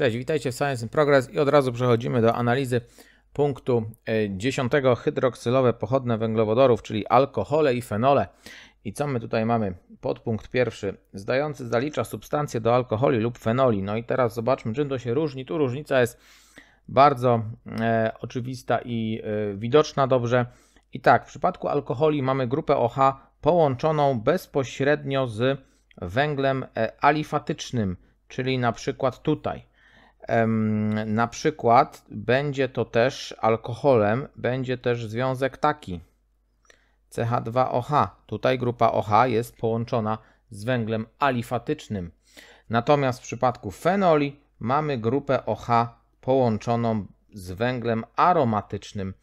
Cześć, witajcie w Science Progress i od razu przechodzimy do analizy punktu 10 e, hydroksylowe pochodne węglowodorów, czyli alkohole i fenole. I co my tutaj mamy? Podpunkt pierwszy. Zdający zalicza substancje do alkoholi lub fenoli. No i teraz zobaczmy, czym to się różni. Tu różnica jest bardzo e, oczywista i e, widoczna dobrze. I tak, w przypadku alkoholi mamy grupę OH połączoną bezpośrednio z węglem e, alifatycznym, czyli na przykład tutaj. Na przykład będzie to też alkoholem, będzie też związek taki CH2OH. Tutaj grupa OH jest połączona z węglem alifatycznym. Natomiast w przypadku fenoli mamy grupę OH połączoną z węglem aromatycznym,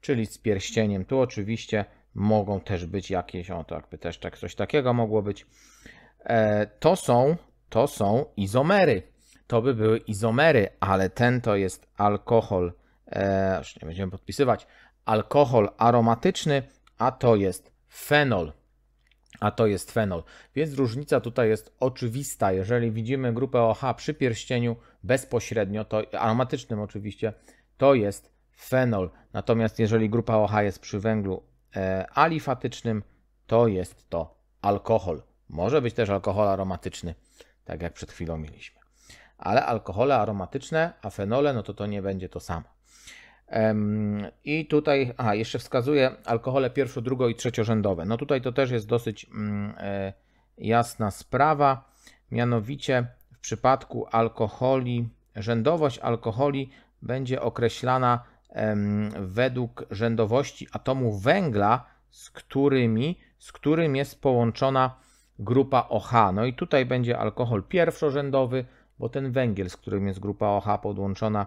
czyli z pierścieniem. Tu oczywiście mogą też być jakieś, o to jakby też tak, coś takiego mogło być. E, to są, to są izomery to by były izomery, ale ten to jest alkohol, e, już nie będziemy podpisywać, alkohol aromatyczny, a to jest fenol. A to jest fenol. Więc różnica tutaj jest oczywista. Jeżeli widzimy grupę OH przy pierścieniu bezpośrednio, to aromatycznym oczywiście, to jest fenol. Natomiast jeżeli grupa OH jest przy węglu e, alifatycznym, to jest to alkohol. Może być też alkohol aromatyczny, tak jak przed chwilą mieliśmy ale alkohole aromatyczne, a fenole, no to to nie będzie to samo. I tutaj, aha, jeszcze wskazuje alkohole pierwszo, drugo i trzeciorzędowe. No tutaj to też jest dosyć mm, e, jasna sprawa, mianowicie w przypadku alkoholi, rzędowość alkoholi będzie określana według rzędowości atomu węgla, z którymi, z którym jest połączona grupa OH. No i tutaj będzie alkohol pierwszorzędowy, bo ten węgiel, z którym jest grupa OH podłączona,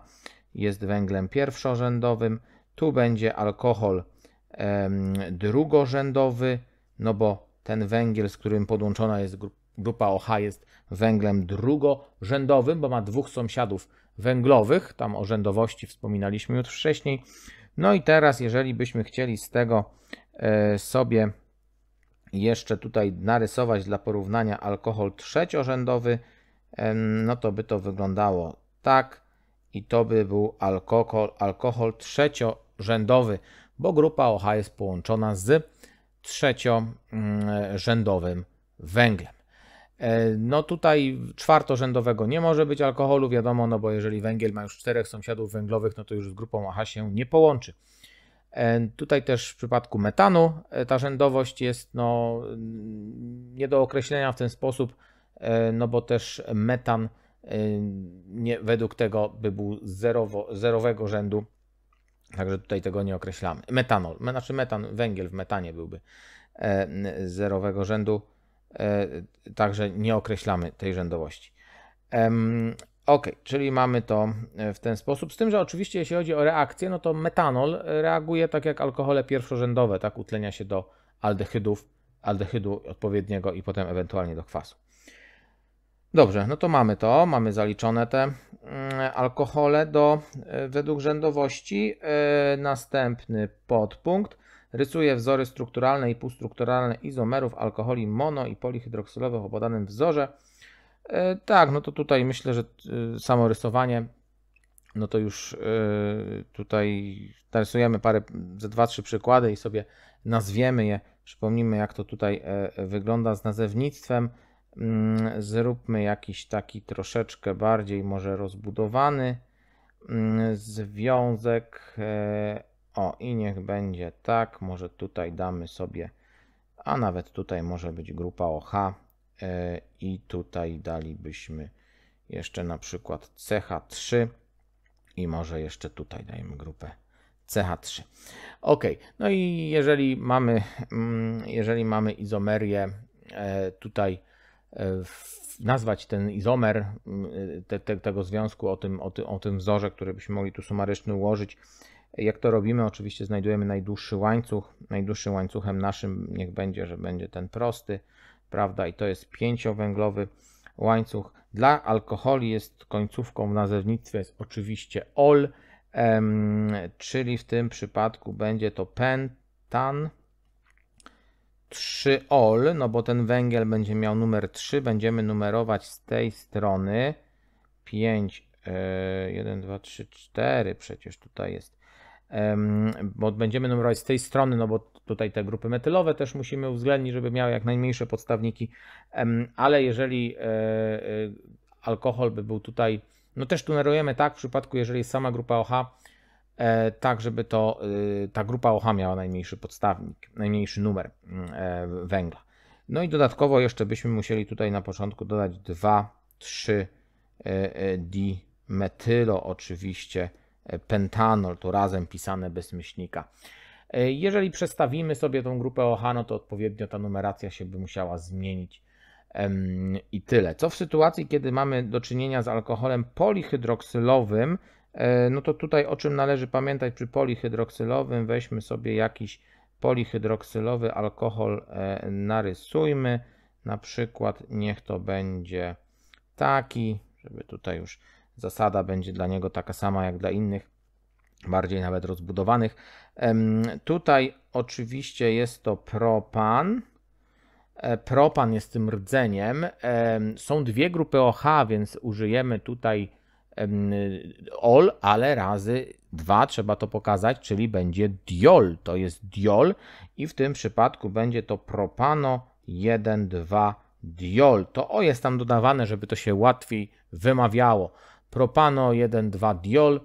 jest węglem pierwszorzędowym. Tu będzie alkohol em, drugorzędowy, no bo ten węgiel, z którym podłączona jest grupa OH, jest węglem drugorzędowym, bo ma dwóch sąsiadów węglowych. Tam o rzędowości wspominaliśmy już wcześniej. No i teraz, jeżeli byśmy chcieli z tego e, sobie jeszcze tutaj narysować dla porównania alkohol trzeciorzędowy, no to by to wyglądało tak i to by był alkohol, alkohol trzeciorzędowy, bo grupa OH jest połączona z trzeciorzędowym węglem. E, no tutaj czwartorzędowego nie może być alkoholu, wiadomo, no bo jeżeli węgiel ma już czterech sąsiadów węglowych, no to już z grupą OH się nie połączy. E, tutaj też w przypadku metanu e, ta rzędowość jest no, nie do określenia w ten sposób, E, no bo też metan e, nie, według tego by był zerowo, zerowego rzędu, także tutaj tego nie określamy. Metanol, znaczy metan, węgiel w metanie byłby e, zerowego rzędu, także nie określamy tej rzędowości. Ok, czyli mamy to w ten sposób. Z tym, że oczywiście jeśli chodzi o reakcję, no to metanol reaguje tak jak alkohole pierwszorzędowe, tak utlenia się do aldehydów, aldehydu odpowiedniego i potem ewentualnie do kwasu. Dobrze, no to mamy to, mamy zaliczone te mm, alkohole do e, według rzędowości. E, następny podpunkt. Rysuje wzory strukturalne i półstrukturalne izomerów alkoholi mono i polihydroksylowych o podanym wzorze. E, tak, no to tutaj myślę, że samo rysowanie, no to już tutaj narysujemy parę, ze dwa, trzy przykłady i sobie nazwiemy je. Przypomnijmy, jak to tutaj wygląda z nazewnictwem. Mm, zróbmy jakiś taki troszeczkę bardziej może rozbudowany mm, związek. E, o i niech będzie tak, może tutaj damy sobie, a nawet tutaj może być grupa OH i tutaj dalibyśmy jeszcze na przykład CH3 i może jeszcze tutaj dajemy grupę CH3. Ok, no i jeżeli mamy, mm, jeżeli mamy izomerię e, tutaj E, nazwać ten izomer e, te, te, tego związku o tym, o, ty, o tym wzorze, który byśmy mogli tu sumarycznie ułożyć. Jak to robimy? Oczywiście znajdujemy najdłuższy łańcuch. Najdłuższym łańcuchem naszym niech będzie, że będzie ten prosty, prawda? I to jest pięciowęglowy łańcuch. Dla alkoholi jest końcówką w nazewnictwie jest oczywiście OL, czyli w tym przypadku będzie to pentan, 3-ol, no bo ten węgiel będzie miał numer 3, będziemy numerować z tej strony 5, 1, 2, 3, 4 przecież tutaj jest, bo będziemy numerować z tej strony, no bo tutaj te grupy metylowe też musimy uwzględnić, żeby miały jak najmniejsze podstawniki, ale jeżeli e, e, alkohol by był tutaj, no też tu numerujemy tak w przypadku, jeżeli jest sama grupa OH, E, tak żeby to, y, ta grupa OH miała najmniejszy podstawnik, najmniejszy numer mm, e, węgla. No i dodatkowo jeszcze byśmy musieli tutaj na początku dodać 2, 3 e, dimetylo oczywiście pentanol, to razem pisane bez myślnika. Jeżeli przestawimy sobie tą grupę OH, no to odpowiednio ta numeracja się by musiała zmienić i tyle. Co w sytuacji, kiedy mamy do czynienia z alkoholem polihydroksylowym, E, no to tutaj o czym należy pamiętać przy polihydroksylowym, weźmy sobie jakiś polihydroksylowy alkohol, e, narysujmy, na przykład niech to będzie taki, żeby tutaj już zasada będzie dla niego taka sama jak dla innych, bardziej nawet rozbudowanych. Tutaj oczywiście jest to propan, e, propan jest tym rdzeniem. Są dwie grupy OH, więc użyjemy tutaj ol, ale razy dwa trzeba to pokazać, czyli będzie diol. To jest diol i w tym przypadku będzie to propano 1, 2, diol. To o jest tam dodawane, żeby to się łatwiej wymawiało. Propano 1, 2, diol.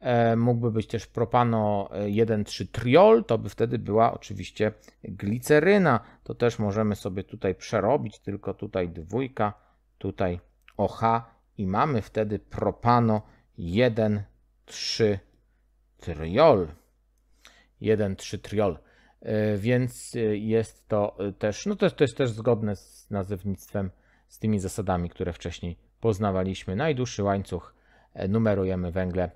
E, mógłby być też propano 1,3 e, triol, to by wtedy była oczywiście gliceryna. To też możemy sobie tutaj przerobić, tylko tutaj dwójka, tutaj OH i mamy wtedy propano 1,3 triol. 1,3 triol. E, więc e, jest to e, też, no to, to jest też zgodne z nazewnictwem, z tymi zasadami, które wcześniej poznawaliśmy. Najdłuższy łańcuch numerujemy węgle.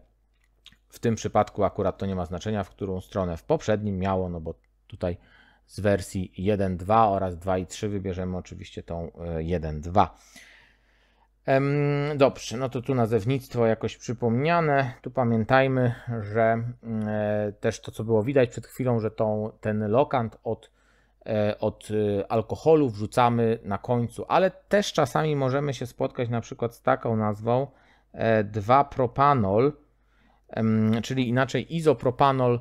W tym przypadku akurat to nie ma znaczenia, w którą stronę w poprzednim miało, no bo tutaj z wersji 1.2 oraz 2.3 wybierzemy oczywiście tą 1.2. Dobrze, no to tu nazewnictwo jakoś przypomniane. Tu pamiętajmy, że mm, e, też to, co było widać przed chwilą, że tą, ten lokant od, e, od y, alkoholu wrzucamy na końcu, ale też czasami możemy się spotkać na przykład z taką nazwą 2-propanol, e, czyli inaczej izopropanol,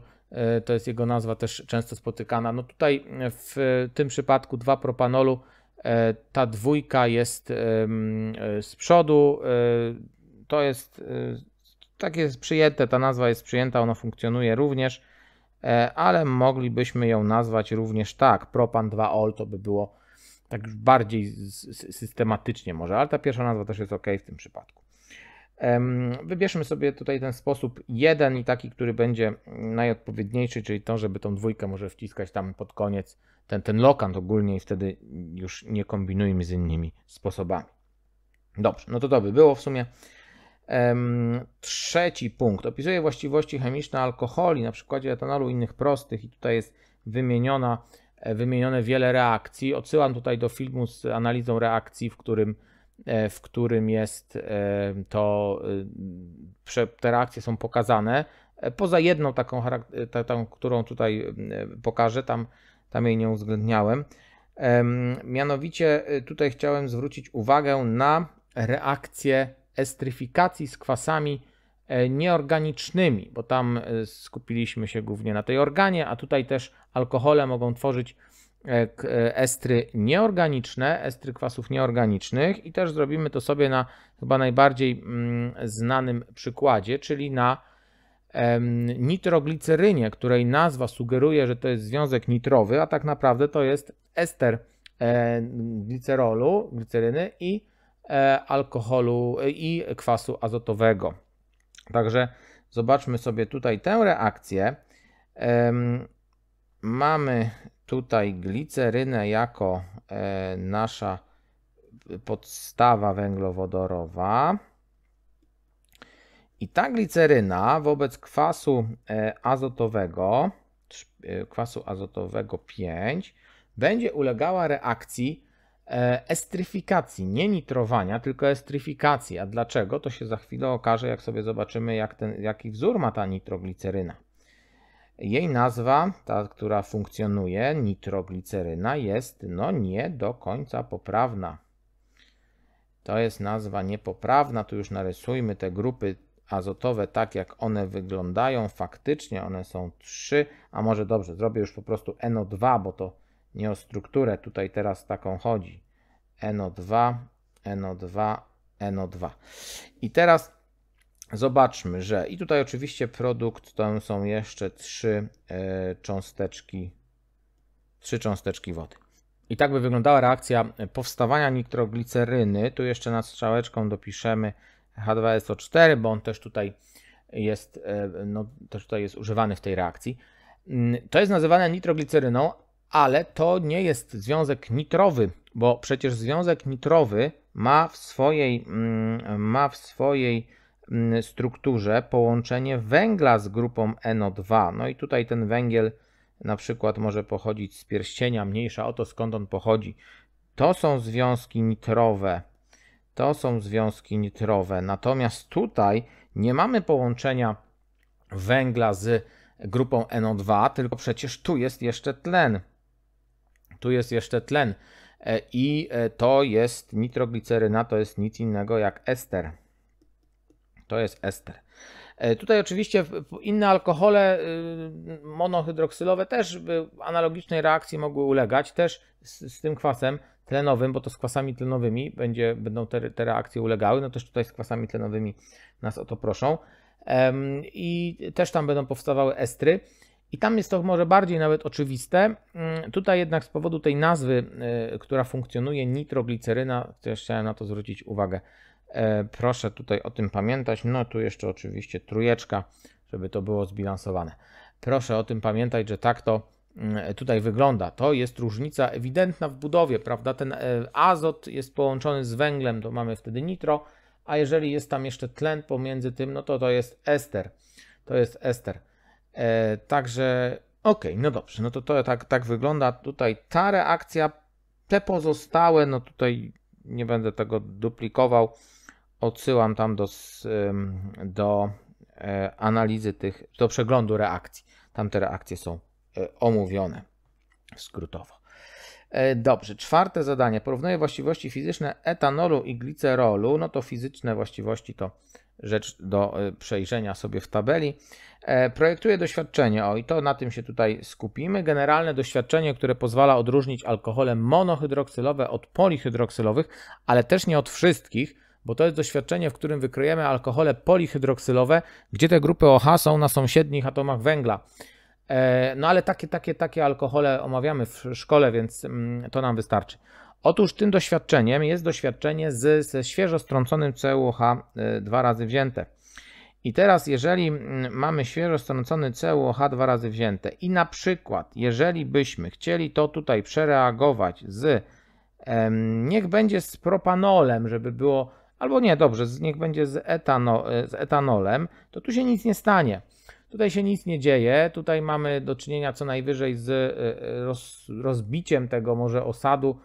to jest jego nazwa też często spotykana. No tutaj w tym przypadku 2-propanolu E, ta dwójka jest e, z przodu. E, to jest tak jest przyjęte, ta nazwa jest przyjęta, ona funkcjonuje również, ale moglibyśmy ją nazwać również tak. Propan 2OL to by było tak już bardziej systematycznie może, ale ta pierwsza nazwa też jest ok w tym przypadku. Wybierzmy sobie tutaj ten sposób jeden i taki, który będzie najodpowiedniejszy, czyli to, żeby tą dwójkę może wciskać tam pod koniec ten, ten lokant ogólnie i wtedy już nie kombinujmy z innymi sposobami. Dobrze, no to to by było w sumie. Um, trzeci punkt. Opisuje właściwości chemiczne alkoholi na przykładzie etanolu i innych prostych i tutaj jest wymieniona, e, wymienione wiele reakcji. Odsyłam tutaj do filmu z analizą reakcji, w którym, e, w którym jest e, to, te reakcje są pokazane. Poza jedną taką, tą, którą tutaj pokażę, tam tam jej nie uwzględniałem. Mianowicie y, tutaj chciałem zwrócić uwagę na reakcję estryfikacji z kwasami e, nieorganicznymi, bo tam e, skupiliśmy się głównie na tej organie, a tutaj też alkohole mogą tworzyć e, estry nieorganiczne, estry kwasów nieorganicznych i też zrobimy to sobie na chyba najbardziej mm, znanym przykładzie, czyli na nitroglicerynie, której nazwa sugeruje, że to jest związek nitrowy, a tak naprawdę to jest ester e, glicerolu, gliceryny i e, alkoholu e, i kwasu azotowego. Także zobaczmy sobie tutaj tę reakcję. Mamy tutaj glicerynę jako nasza podstawa węglowodorowa. I ta gliceryna wobec kwasu e, azotowego, e, kwasu azotowego 5, będzie ulegała reakcji e, estryfikacji, nie nitrowania, tylko estryfikacji. A dlaczego? To się za chwilę okaże, jak sobie zobaczymy, jak ten, jaki wzór ma ta nitrogliceryna. Jej nazwa, ta, która funkcjonuje, nitrogliceryna, jest no nie do końca poprawna. To jest nazwa niepoprawna. Tu już narysujmy te grupy azotowe, tak jak one wyglądają, faktycznie one są 3, a może dobrze, zrobię już po prostu NO2, bo to nie o strukturę tutaj teraz taką chodzi. NO2, NO2, NO2. I teraz zobaczmy, że i tutaj oczywiście produkt to są jeszcze trzy e, cząsteczki, trzy cząsteczki wody. I tak by wyglądała reakcja powstawania nitrogliceryny. Tu jeszcze nad strzałeczką dopiszemy H2SO4, bo on też tutaj jest, e, no, też tutaj jest używany w tej reakcji. Mm, to jest nazywane nitrogliceryną, ale to nie jest związek nitrowy, bo przecież związek nitrowy ma w swojej, mm, ma w swojej mm, strukturze połączenie węgla z grupą NO2. No i tutaj ten węgiel na przykład może pochodzić z pierścienia, mniejsza o to skąd on pochodzi. To są związki nitrowe, to są związki nitrowe. Natomiast tutaj nie mamy połączenia węgla z grupą NO2, tylko przecież tu jest jeszcze tlen. Tu jest jeszcze tlen. E, I e, to jest nitrogliceryna, to jest nic innego jak ester. To jest ester. E, tutaj oczywiście inne alkohole y, monohydroksylowe też analogicznej reakcji mogły ulegać, też z, z tym kwasem tlenowym, bo to z kwasami tlenowymi będzie, będą te, te reakcje ulegały, no też tutaj z kwasami tlenowymi nas o to proszą. I też tam będą powstawały estry. I tam jest to może bardziej nawet oczywiste. Mm, tutaj jednak z powodu tej nazwy, y, która funkcjonuje, nitrogliceryna, też chciałem na to zwrócić uwagę. E, proszę tutaj o tym pamiętać. No tu jeszcze oczywiście trujeczka, żeby to było zbilansowane. Proszę o tym pamiętać, że tak to Mm, tutaj wygląda. To jest różnica ewidentna w budowie, prawda? Ten e, azot jest połączony z węglem, to mamy wtedy nitro, a jeżeli jest tam jeszcze tlen pomiędzy tym, no to to jest ester. To jest ester. E, także okej, okay, no dobrze, no to to tak, tak wygląda tutaj ta reakcja, te pozostałe, no tutaj nie będę tego duplikował, odsyłam tam do, do e, analizy tych, do przeglądu reakcji. Tam te reakcje są E, omówione skrótowo. E, dobrze, czwarte zadanie. Porównuję właściwości fizyczne etanolu i glicerolu. No to fizyczne właściwości to rzecz do e, przejrzenia sobie w tabeli. Projektuję doświadczenie, o i to na tym się tutaj skupimy. Generalne doświadczenie, które pozwala odróżnić alkohole monohydroksylowe od polihydroksylowych, ale też nie od wszystkich, bo to jest doświadczenie, w którym wykryjemy alkohole polihydroksylowe, gdzie te grupy OH są na sąsiednich atomach węgla. E, no ale takie, takie, takie alkohole omawiamy w szkole, więc mm, to nam wystarczy. Otóż tym doświadczeniem jest doświadczenie z, z świeżo strąconym CUH e, dwa razy wzięte. I teraz, jeżeli mm, mamy świeżo strącony CUH dwa razy wzięte i na przykład, jeżeli byśmy chcieli to tutaj przereagować z, niech będzie z propanolem, żeby było, albo nie, dobrze, niech będzie z, etano, e, z etanolem, to tu się nic nie stanie. Tutaj się nic nie dzieje, tutaj mamy do czynienia co najwyżej z e, e, roz, rozbiciem tego może osadu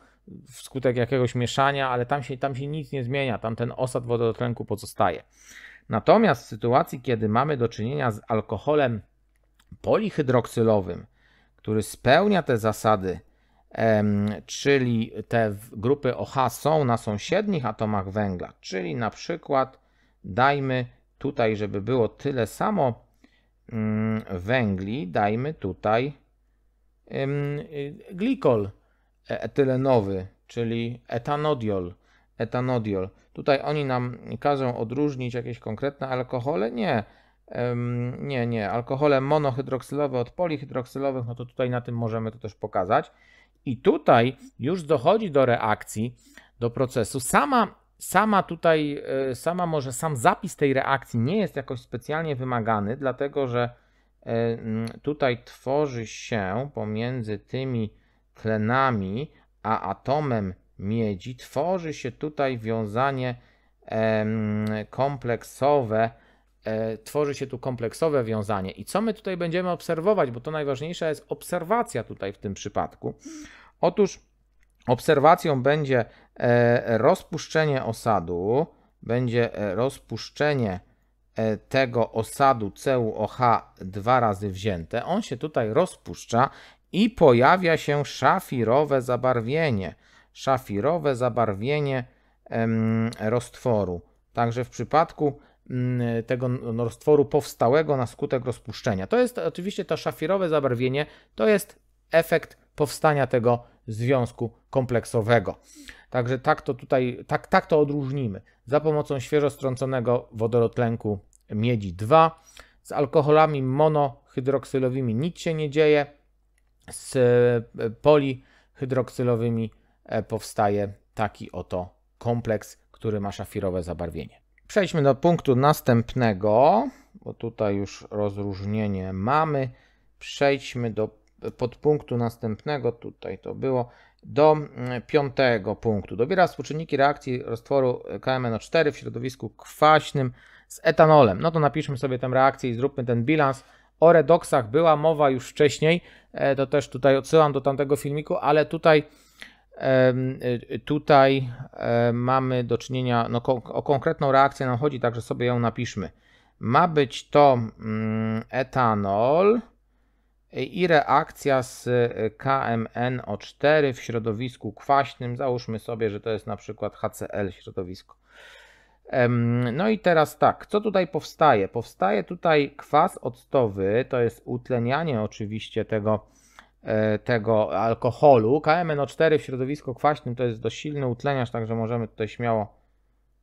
wskutek jakiegoś mieszania, ale tam się, tam się nic nie zmienia, tam ten osad wodorotlenku pozostaje. Natomiast w sytuacji, kiedy mamy do czynienia z alkoholem polihydroksylowym, który spełnia te zasady, czyli te grupy OH są na sąsiednich atomach węgla, czyli na przykład dajmy tutaj, żeby było tyle samo Mm, węgli dajmy tutaj y, glikol e, etylenowy, czyli etanodiol. Etanodiol. Tutaj oni nam każą odróżnić jakieś konkretne alkohole? Nie. Nie, nie. Alkohole monohydroksylowe od polihydroksylowych, no to tutaj na tym możemy to też pokazać. I tutaj już dochodzi do reakcji, do procesu. Sama Sama tutaj, e, sama może sam zapis tej reakcji nie jest jakoś specjalnie wymagany, dlatego że e, tutaj tworzy się pomiędzy tymi tlenami a atomem miedzi, tworzy się tutaj wiązanie e, kompleksowe, tworzy się tu kompleksowe wiązanie. I co my tutaj będziemy obserwować, bo to najważniejsza jest obserwacja tutaj w tym przypadku. Otóż Obserwacją będzie e, rozpuszczenie osadu, będzie e, rozpuszczenie e, tego osadu CuOH dwa razy wzięte. On się tutaj rozpuszcza i pojawia się szafirowe zabarwienie. Szafirowe zabarwienie roztworu. Także w przypadku mm, tego no, roztworu powstałego na skutek rozpuszczenia. To jest oczywiście to szafirowe zabarwienie, to jest efekt powstania tego związku kompleksowego. Także tak to tutaj, tak, tak to odróżnimy. Za pomocą świeżo strąconego wodorotlenku miedzi 2. Z alkoholami monohydroksylowymi nic się nie dzieje. Z e, polihydroksylowymi e, powstaje taki oto kompleks, który ma szafirowe zabarwienie. Przejdźmy do punktu następnego, bo tutaj już rozróżnienie mamy. Przejdźmy do podpunktu następnego, tutaj to było, do mm, piątego punktu. Dobiera współczynniki reakcji roztworu KMNO4 w środowisku kwaśnym z etanolem. No to napiszmy sobie tę reakcję i zróbmy ten bilans. O redoksach była mowa już wcześniej, e, to też tutaj odsyłam do tamtego filmiku, ale tutaj e, tutaj e, mamy do czynienia, no, o konkretną reakcję nam chodzi, także sobie ją napiszmy. Ma być to mm, etanol, i reakcja z y, KMNO4 w środowisku kwaśnym. Załóżmy sobie, że to jest na przykład HCl środowisko. No i teraz tak, co tutaj powstaje? Powstaje tutaj kwas octowy, to jest utlenianie oczywiście tego, e, tego alkoholu. KMNO4 w środowisku kwaśnym to jest dość silny utleniacz, także możemy tutaj śmiało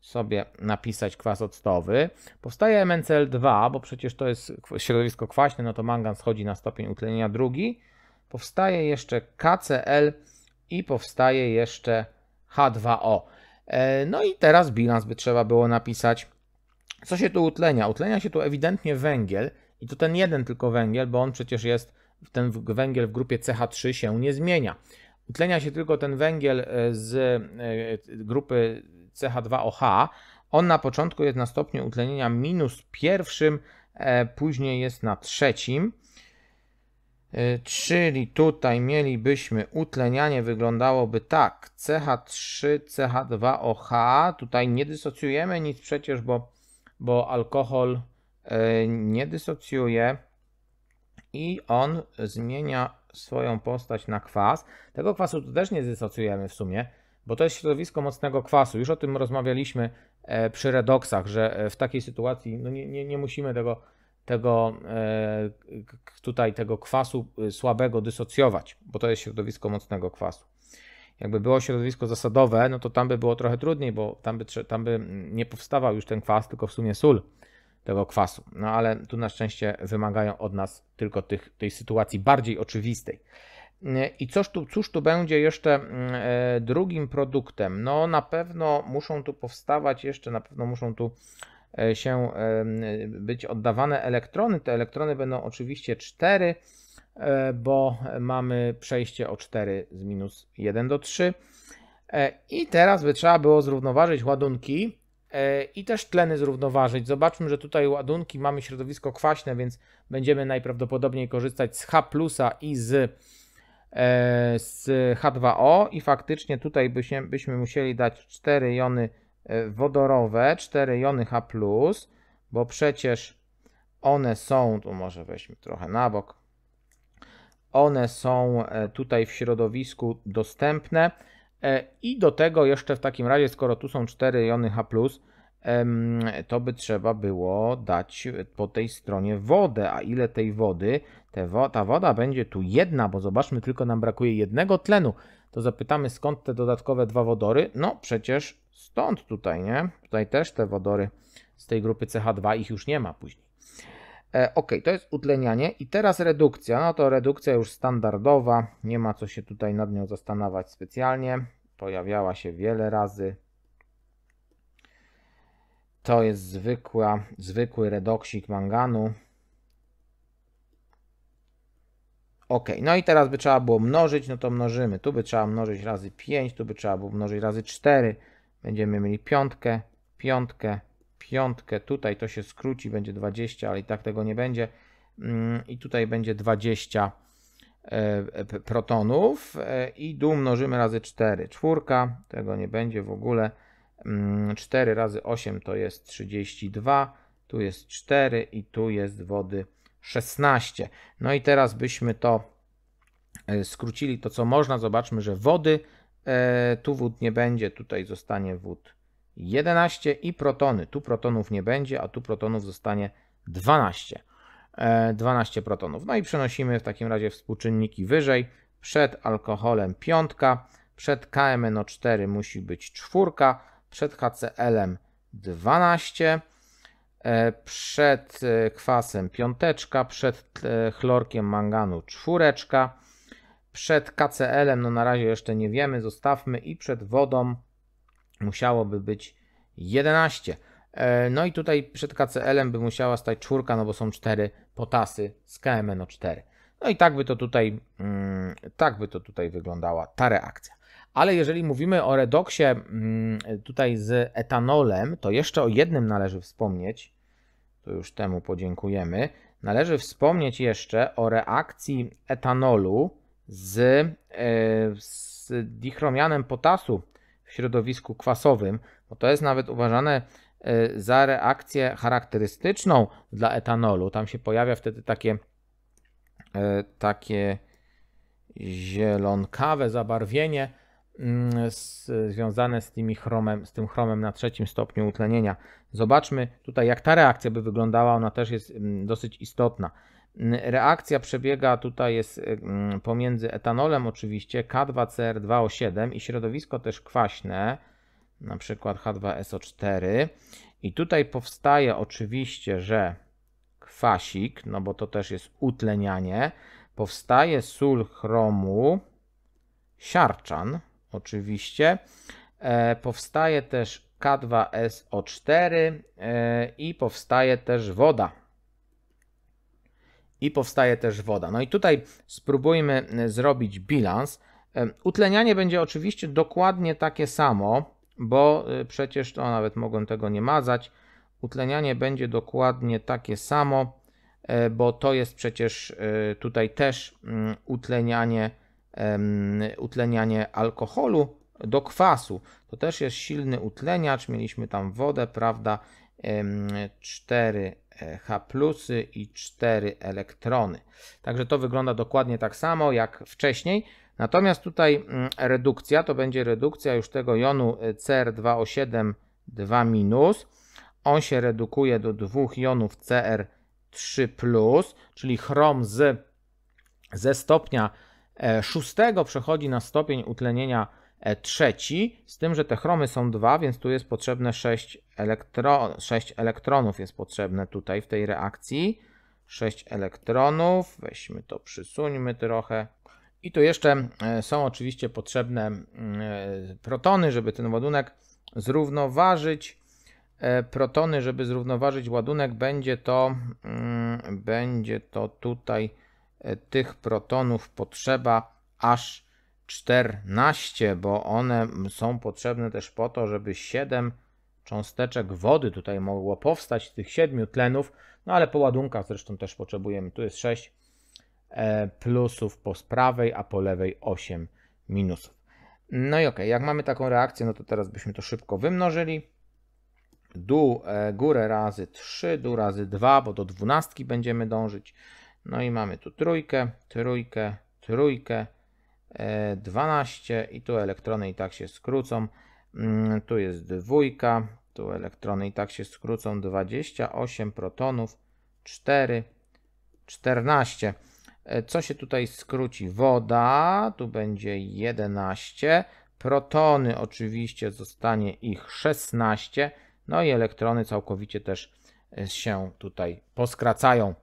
sobie napisać kwas octowy. Powstaje MNCl2, bo przecież to jest środowisko kwaśne, no to mangan schodzi na stopień utlenienia drugi. Powstaje jeszcze KCl i powstaje jeszcze H2O. E, no i teraz bilans by trzeba było napisać. Co się tu utlenia? Utlenia się tu ewidentnie węgiel i to ten jeden tylko węgiel, bo on przecież jest, ten węgiel w grupie CH3 się nie zmienia. Utlenia się tylko ten węgiel e, z e, grupy CH2OH. On na początku jest na stopniu utlenienia minus pierwszym, e, później jest na trzecim. E, czyli tutaj mielibyśmy utlenianie, wyglądałoby tak: CH3, CH2OH. Tutaj nie dysocjujemy nic przecież, bo, bo alkohol e, nie dysocjuje i on zmienia swoją postać na kwas. Tego kwasu też nie dysocjujemy w sumie, bo to jest środowisko mocnego kwasu. Już o tym rozmawialiśmy e, przy redoksach, że e, w takiej sytuacji no nie, nie, nie musimy tego, tego e, tutaj tego kwasu słabego dysocjować, bo to jest środowisko mocnego kwasu. Jakby było środowisko zasadowe, no to tam by było trochę trudniej, bo tam by, tam by nie powstawał już ten kwas, tylko w sumie sól tego kwasu. No ale tu na szczęście wymagają od nas tylko tych, tej sytuacji bardziej oczywistej. I cóż tu, cóż tu będzie jeszcze mm, e, drugim produktem? No na pewno muszą tu powstawać jeszcze, na pewno muszą tu e, się e, być oddawane elektrony. Te elektrony będą oczywiście 4, bo mamy przejście o 4 z minus 1 do 3. I teraz by trzeba było zrównoważyć ładunki i też tleny zrównoważyć. Zobaczmy, że tutaj ładunki mamy środowisko kwaśne, więc będziemy najprawdopodobniej korzystać z H i z E, z H2O i faktycznie tutaj byśmy, musieli dać 4 jony e, wodorowe, 4 jony H+, bo przecież one są, tu może weźmy trochę na bok, one są e, tutaj w środowisku dostępne i do tego jeszcze w takim razie, skoro tu są 4 jony H+, to by trzeba było dać e, po tej stronie wodę. A ile tej wody? Wo ta woda będzie tu jedna, bo zobaczmy, tylko nam brakuje jednego tlenu. To zapytamy, skąd te dodatkowe dwa wodory? No przecież stąd tutaj, nie? Tutaj też te wodory z tej grupy CH2, ich już nie ma później. E, ok, to jest utlenianie i teraz redukcja. No to redukcja już standardowa, nie ma co się tutaj nad nią zastanawiać specjalnie. Pojawiała się wiele razy, to jest zwykła, zwykły redoksik manganu. Ok, no i teraz by trzeba było mnożyć, no to mnożymy. Tu by trzeba mnożyć razy 5, tu by trzeba było mnożyć razy 4. Będziemy mieli piątkę, piątkę, piątkę. Tutaj to się skróci, będzie 20, ale i tak tego nie będzie. Mm, I tutaj będzie 20 e, protonów e, i dół mnożymy razy 4. Czwórka, tego nie będzie w ogóle. 4 mm, razy 8 to jest 32, tu jest 4 i tu jest wody 16. No i teraz byśmy to e, skrócili, to co można, zobaczmy, że wody e, tu wód nie będzie, tutaj zostanie wód 11 i protony. Tu protonów nie będzie, a tu protonów zostanie 12. 12 e, protonów. No i przenosimy w takim razie współczynniki wyżej. Przed alkoholem piątka, przed KMNO4 musi być czwórka, przed HCl-em 12, e, przed e, kwasem piąteczka, przed e, chlorkiem manganu czwóreczka, przed KCL-em, no na razie jeszcze nie wiemy, zostawmy i przed wodą musiałoby być 11. No i tutaj przed KCL-em by musiała stać czwórka, no bo są cztery potasy z KMNO4. No i tak by to tutaj, mm, tak by to tutaj wyglądała ta reakcja. Ale jeżeli mówimy o redoksie mm, tutaj z etanolem, to jeszcze o jednym należy wspomnieć. To już temu podziękujemy. Należy wspomnieć jeszcze o reakcji etanolu z, e, z dichromianem potasu w środowisku kwasowym, bo to jest nawet uważane e, za reakcję charakterystyczną dla etanolu. Tam się pojawia wtedy takie, e, takie zielonkawe zabarwienie, Mm, z, związane z, tymi chromem, z tym chromem na trzecim stopniu utlenienia. Zobaczmy tutaj, jak ta reakcja by wyglądała. Ona też jest mm, dosyć istotna. Mm, reakcja przebiega tutaj jest pomiędzy etanolem oczywiście K2CR2O7 i środowisko też kwaśne, na przykład H2SO4. I tutaj powstaje oczywiście, że kwasik, no bo to też jest utlenianie, powstaje sól chromu siarczan, oczywiście. E, powstaje też K2SO4 e, i powstaje też woda. I powstaje też woda. No i tutaj spróbujmy e, zrobić bilans. utlenianie będzie oczywiście dokładnie takie samo, bo przecież to no, nawet mogłem tego nie mazać. Utlenianie będzie dokładnie takie samo, bo to jest przecież tutaj też mm, utlenianie utlenianie alkoholu do kwasu. To też jest silny utleniacz. Mieliśmy tam wodę, prawda? 4 H plusy i 4 elektrony. Także to wygląda dokładnie tak samo jak wcześniej. Natomiast tutaj mm, redukcja to będzie redukcja już tego jonu e, CR2O7 2 minus. On się redukuje do dwóch jonów CR3+, czyli chrom z, ze stopnia E, szóstego przechodzi na stopień utlenienia e, trzeci, z tym, że te chromy są dwa, więc tu jest potrzebne 6, 6 elektronów jest potrzebne tutaj w tej reakcji. 6 elektronów, weźmy to, przysuńmy trochę. I tu jeszcze e, są oczywiście potrzebne mm, protony, żeby ten ładunek zrównoważyć. Protony, żeby zrównoważyć ładunek, będzie to, mm, będzie to tutaj E, tych protonów potrzeba aż 14, bo one są potrzebne też po to, żeby 7 cząsteczek wody tutaj mogło powstać, tych 7 tlenów, no ale po ładunkach zresztą też potrzebujemy, tu jest 6 e, plusów po prawej, a po lewej 8 minusów. No i ok, jak mamy taką reakcję, no to teraz byśmy to szybko wymnożyli. Dół, e, górę razy 3, dół razy 2, bo do 12 będziemy dążyć. No i mamy tu trójkę, trójkę, trójkę, 12 e, i tu elektrony i tak się skrócą. Mm, tu jest dwójka, tu elektrony i tak się skrócą 28 protonów, 4, 14. E, co się tutaj skróci? Woda, tu będzie 11, protony oczywiście zostanie ich 16, no i elektrony całkowicie też e, się tutaj poskracają.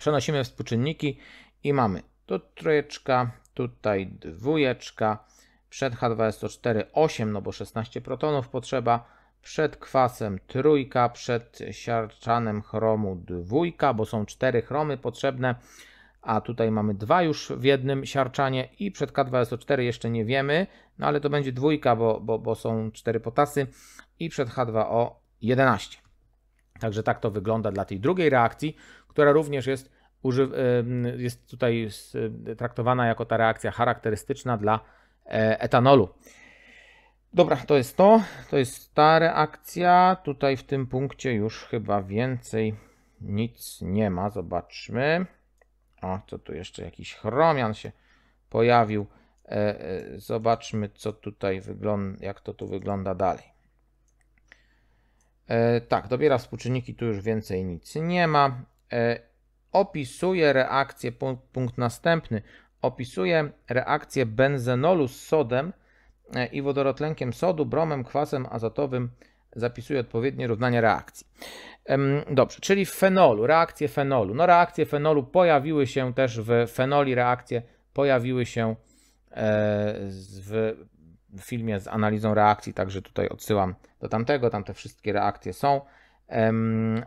Przenosimy współczynniki i mamy tu trójeczka, tutaj dwójeczka, przed H2SO4 8, no bo 16 protonów potrzeba, przed kwasem trójka, przed siarczanem chromu dwójka, bo są cztery chromy potrzebne, a tutaj mamy dwa już w jednym siarczanie i przed K2SO4 jeszcze nie wiemy, no ale to będzie dwójka, bo, bo, bo są cztery potasy i przed H2O 11. Także tak to wygląda dla tej drugiej reakcji, która również jest, jest tutaj traktowana jako ta reakcja charakterystyczna dla e, etanolu. Dobra, to jest to. To jest ta reakcja. Tutaj w tym punkcie już chyba więcej nic nie ma. Zobaczmy. O, co tu jeszcze jakiś chromian się pojawił. E, e, zobaczmy, co tutaj wygląda, jak to tu wygląda dalej. tak, dobiera współczynniki, tu już więcej nic nie ma. E, opisuje reakcję, punkt, punkt następny, opisuje reakcję benzenolu z sodem e, i wodorotlenkiem sodu, bromem, kwasem azotowym, zapisuje odpowiednie równanie reakcji. Dobrze, czyli w fenolu, reakcje fenolu. No reakcje fenolu pojawiły się też w fenoli, reakcje pojawiły się e, w filmie z analizą reakcji, także tutaj odsyłam do tamtego, tam te wszystkie reakcje są.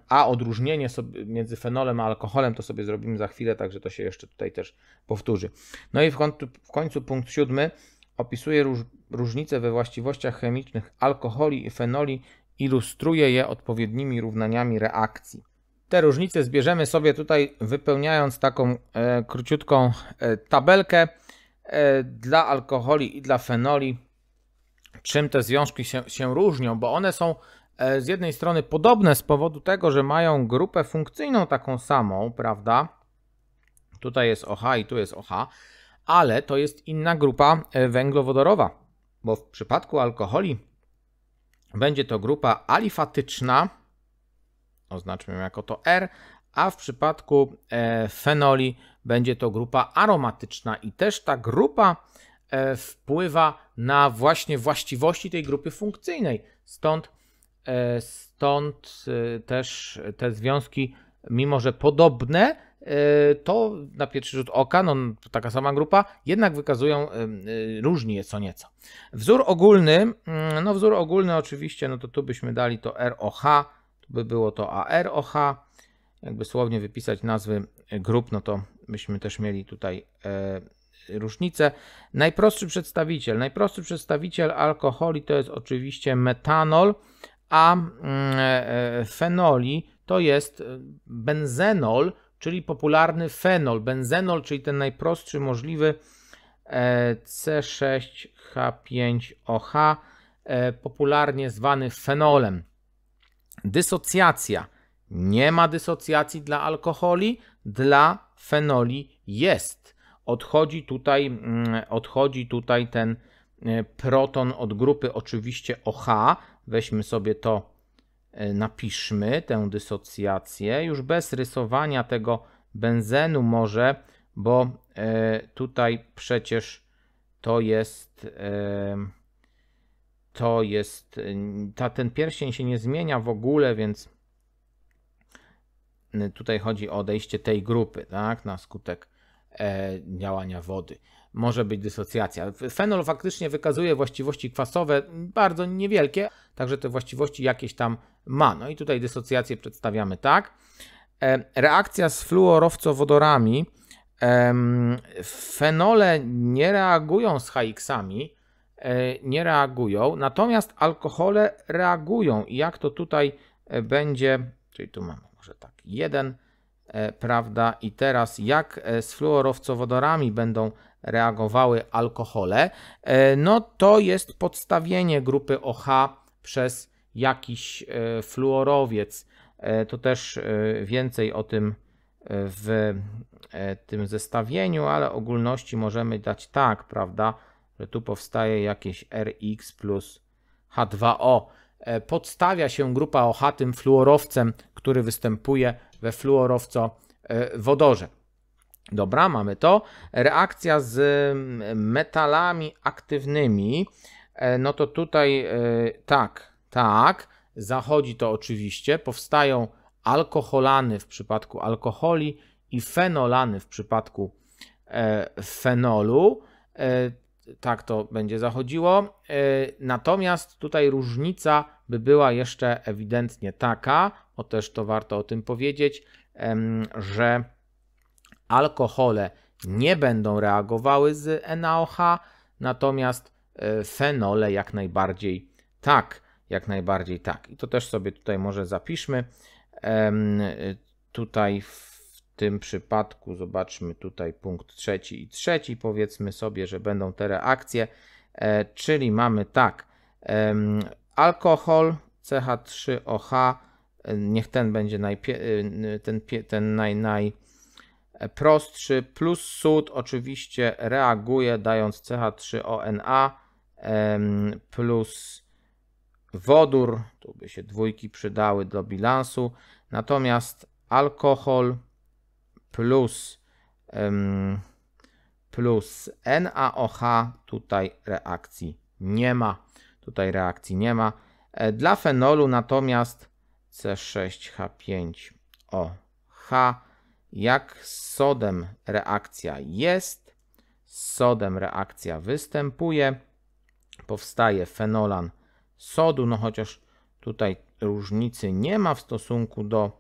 A odróżnienie między fenolem a alkoholem to sobie zrobimy za chwilę, także to się jeszcze tutaj też powtórzy. No i w końcu, w końcu punkt siódmy opisuje róż, różnice we właściwościach chemicznych alkoholi i fenoli, ilustruje je odpowiednimi równaniami reakcji. Te różnice zbierzemy sobie tutaj wypełniając taką e, króciutką e, tabelkę e, dla alkoholi i dla fenoli, czym te związki się, się różnią, bo one są E, z jednej strony podobne z powodu tego, że mają grupę funkcyjną taką samą, prawda? Tutaj jest OH i tu jest OH, ale to jest inna grupa e, węglowodorowa, bo w przypadku alkoholi będzie to grupa alifatyczna, oznaczmy ją jako to R, a w przypadku e, fenoli będzie to grupa aromatyczna i też ta grupa wpływa na właśnie właściwości tej grupy funkcyjnej. Stąd E, stąd e, też te związki, mimo że podobne, e, to na pierwszy rzut oka, no, taka sama grupa, jednak wykazują, różni je co nieco. Wzór ogólny, mm, no wzór ogólny oczywiście, no to tu byśmy dali to ROH, tu by było to AROH, jakby słownie wypisać nazwy grup, no to byśmy też mieli tutaj różnicę. Najprostszy przedstawiciel, najprostszy przedstawiciel alkoholi to jest oczywiście metanol, a mm, e, e, fenoli to jest e, benzenol, czyli popularny fenol. Benzenol, czyli ten najprostszy możliwy C6H5OH, popularnie zwany fenolem. Dysocjacja. Nie ma dysocjacji dla alkoholi, dla fenoli jest. Odchodzi tutaj, mm, odchodzi tutaj ten proton od grupy oczywiście OH, Weźmy sobie to, e, napiszmy tę dysocjację, już bez rysowania tego benzenu może, bo e, tutaj przecież to jest e, to jest ta, ten pierścień się nie zmienia w ogóle, więc tutaj chodzi o odejście tej grupy, tak, na skutek działania wody może być dysocjacja. Fenol faktycznie wykazuje właściwości kwasowe bardzo niewielkie, także te właściwości jakieś tam ma. No i tutaj dysocjację przedstawiamy tak. Reakcja z fluorowcowodorami. Fenole nie reagują z HX-ami, e, nie reagują, natomiast alkohole reagują. I jak to tutaj e, będzie, czyli tu mamy może tak, jeden, e, prawda, i teraz jak z fluorowcowodorami będą reagowały alkohole, e, no to jest podstawienie grupy OH przez jakiś e, fluorowiec. E, to też więcej o tym w tym zestawieniu, ale ogólności możemy dać tak, prawda, że tu powstaje jakieś Rx plus H2O. Podstawia się grupa OH tym fluorowcem, który występuje we fluorowco wodorze. Dobra, mamy to. Reakcja z mm, metalami aktywnymi. E, no to tutaj e, tak, tak, zachodzi to oczywiście. Powstają alkoholany w przypadku alkoholi i fenolany w przypadku e, fenolu. Tak to będzie zachodziło. Natomiast tutaj różnica by była jeszcze ewidentnie taka, o też to warto o tym powiedzieć, że alkohole nie będą reagowały z NaOH, natomiast e, fenole jak najbardziej tak, jak najbardziej tak. I to też sobie tutaj może zapiszmy. Tutaj w tym przypadku zobaczmy tutaj punkt trzeci i trzeci. Powiedzmy sobie, że będą te reakcje, e, czyli mamy tak, alkohol CH3OH, e, niech ten będzie najpie, ten, ten naj, naj prostszy plus sód oczywiście reaguje dając CH3ONA plus wodór, tu by się dwójki przydały do bilansu, natomiast alkohol plus plus NaOH tutaj reakcji nie ma. Tutaj reakcji nie ma. E, dla fenolu natomiast C6H5OH jak z sodem reakcja jest, z sodem reakcja występuje, powstaje fenolan sodu, no chociaż tutaj różnicy nie ma w stosunku do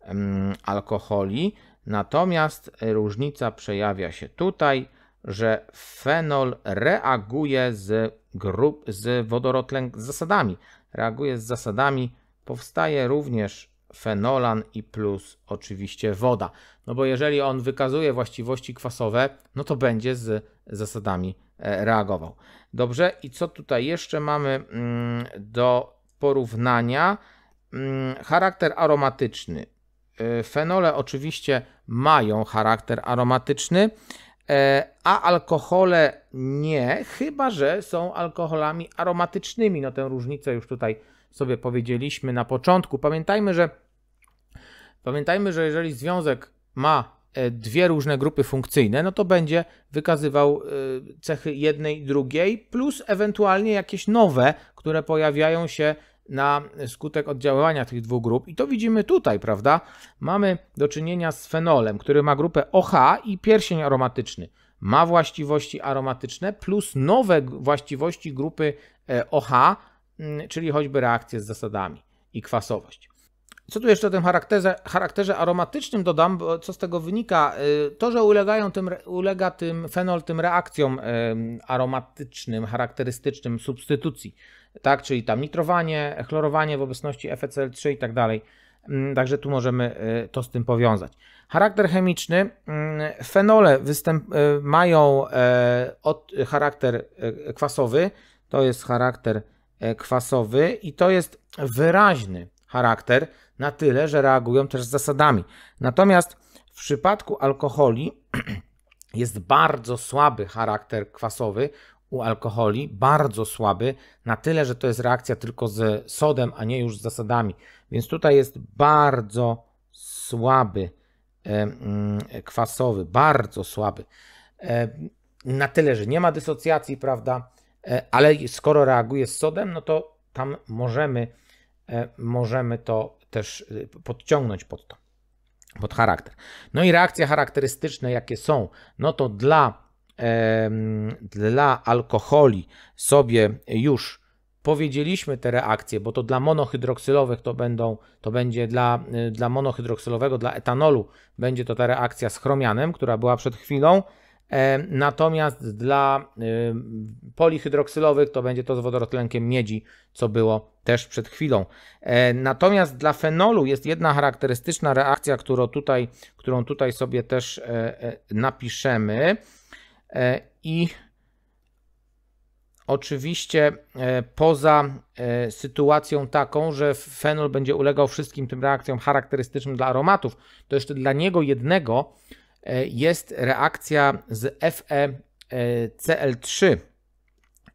mm, alkoholi, natomiast różnica przejawia się tutaj, że fenol reaguje z, grup, z wodorotlen z zasadami, reaguje z zasadami, powstaje również fenolan i plus oczywiście woda. No bo jeżeli on wykazuje właściwości kwasowe, no to będzie z zasadami e, reagował. Dobrze, i co tutaj jeszcze mamy mm, do porównania? Mm, charakter aromatyczny. E, fenole oczywiście mają charakter aromatyczny, e, a alkohole nie, chyba że są alkoholami aromatycznymi. No tę różnicę już tutaj sobie powiedzieliśmy na początku. Pamiętajmy, że pamiętajmy, że jeżeli związek ma e, dwie różne grupy funkcyjne, no to będzie wykazywał e, cechy jednej i drugiej, plus ewentualnie jakieś nowe, które pojawiają się na skutek oddziaływania tych dwóch grup. I to widzimy tutaj, prawda? Mamy do czynienia z fenolem, który ma grupę OH i pierścień aromatyczny. Ma właściwości aromatyczne plus nowe właściwości grupy OH, Mm, czyli choćby reakcje z zasadami i kwasowość. Co tu jeszcze o tym charakterze, charakterze aromatycznym dodam, co z tego wynika? Y, to, że ulegają tym, ulega tym fenol tym reakcjom y, aromatycznym, charakterystycznym substytucji, tak? czyli tam nitrowanie, chlorowanie w obecności FCl3 e i tak dalej. Mm, także tu możemy y, to z tym powiązać. Charakter chemiczny. Mm, fenole występ, mają e, od, charakter kwasowy, to jest charakter kwasowy E, kwasowy i to jest wyraźny charakter na tyle, że reagują też z zasadami. Natomiast w przypadku alkoholi jest bardzo słaby charakter kwasowy u alkoholi, bardzo słaby, na tyle, że to jest reakcja tylko z sodem, a nie już z zasadami. Więc tutaj jest bardzo słaby e, mm, e, kwasowy, bardzo słaby. Na tyle, że nie ma dysocjacji, prawda? E, ale skoro reaguje z sodem, no to tam możemy, e, możemy to też e, podciągnąć pod to, pod charakter. No i reakcje charakterystyczne, jakie są, no to dla, dla alkoholi sobie już powiedzieliśmy te reakcje, bo to dla monohydroksylowych to będą, to będzie dla, dla monohydroksylowego, dla etanolu będzie to ta reakcja z chromianem, która była przed chwilą, E, natomiast dla y, polihydroksylowych to będzie to z wodorotlenkiem miedzi, co było też przed chwilą. E, natomiast dla fenolu jest jedna charakterystyczna reakcja, którą tutaj, którą tutaj sobie też e, napiszemy. I oczywiście poza sytuacją taką, że fenol będzie ulegał wszystkim tym reakcjom charakterystycznym dla aromatów, to jeszcze dla niego jednego E, jest reakcja z FeCl3.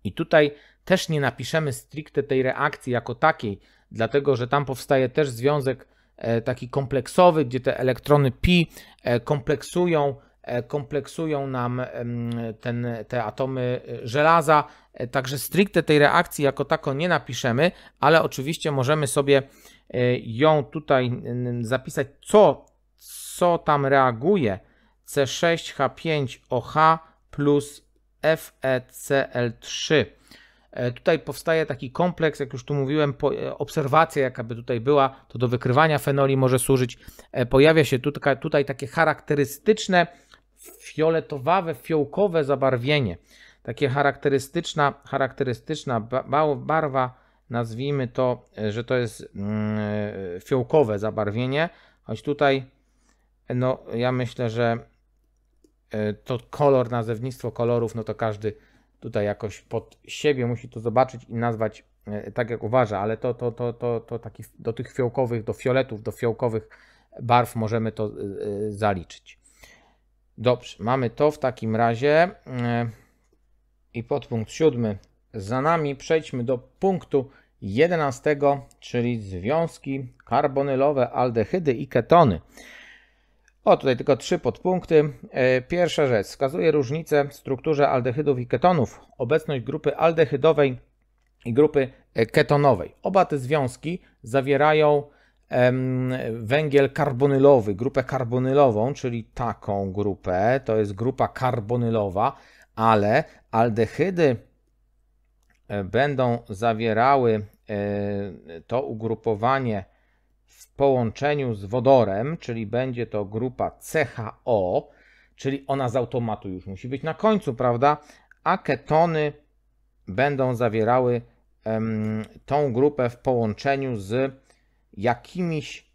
I tutaj też nie napiszemy stricte tej reakcji jako takiej, dlatego że tam powstaje też związek e, taki kompleksowy, gdzie te elektrony pi e, kompleksują, kompleksują nam ten, te atomy żelaza. Także stricte tej reakcji jako tako nie napiszemy, ale oczywiście możemy sobie ją tutaj zapisać, co, co tam reaguje C6H5OH plus FECL3. E, tutaj powstaje taki kompleks, jak już tu mówiłem, e, obserwacja jaka by tutaj była, to do wykrywania fenoli może służyć. E, pojawia się tutaj, tutaj takie charakterystyczne fioletowawe, fiołkowe zabarwienie. Takie charakterystyczna, charakterystyczna barwa, nazwijmy to, że to jest mm, fiołkowe zabarwienie, choć tutaj no, ja myślę, że E, to kolor, nazewnictwo kolorów, no to każdy tutaj jakoś pod siebie musi to zobaczyć i nazwać e, tak jak uważa, ale to, to, to, to, to taki, do tych fiołkowych, do fioletów, do fiołkowych barw możemy to e, zaliczyć. Dobrze, mamy to w takim razie i podpunkt siódmy za nami. Przejdźmy do punktu 11, czyli związki karbonylowe, aldehydy i ketony. O, tutaj tylko trzy podpunkty. E, pierwsza rzecz wskazuje różnicę w strukturze aldehydów i ketonów, obecność grupy aldehydowej i grupy e, ketonowej. Oba te związki zawierają węgiel karbonylowy, grupę karbonylową, czyli taką grupę, to jest grupa karbonylowa, ale aldehydy e, będą zawierały to ugrupowanie połączeniu z wodorem, czyli będzie to grupa CHO, czyli ona z automatu już musi być na końcu, prawda? A ketony będą zawierały um, tą grupę w połączeniu z jakimiś,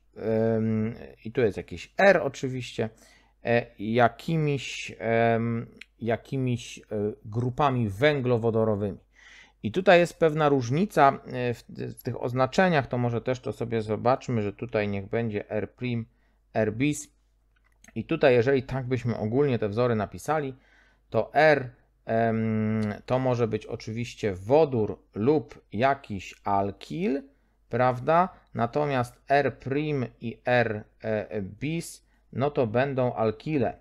um, i tu jest jakieś R oczywiście, e, jakimiś, um, jakimiś e, grupami węglowodorowymi. I tutaj jest pewna różnica e, w, w tych oznaczeniach, to może też to sobie zobaczmy, że tutaj niech będzie R', R bis. I tutaj, jeżeli tak byśmy ogólnie te wzory napisali, to R to może być oczywiście wodór lub jakiś alkil, prawda? Natomiast R' i R e, bis, no to będą alkile.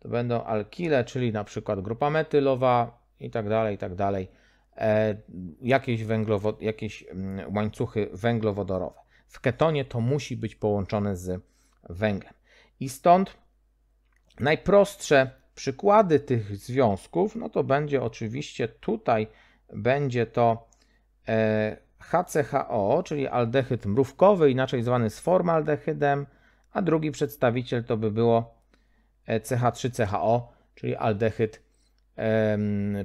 To będą alkile, czyli na przykład grupa metylowa i tak dalej, i tak dalej. E, jakieś, węglowod- jakieś mm, łańcuchy węglowodorowe. W ketonie to musi być połączone z węglem. I stąd najprostsze przykłady tych związków, no to będzie oczywiście tutaj będzie to e, HCHO, czyli aldehyd mrówkowy, inaczej zwany sformaldehydem, a drugi przedstawiciel to by było e, CH3CHO, czyli aldehyd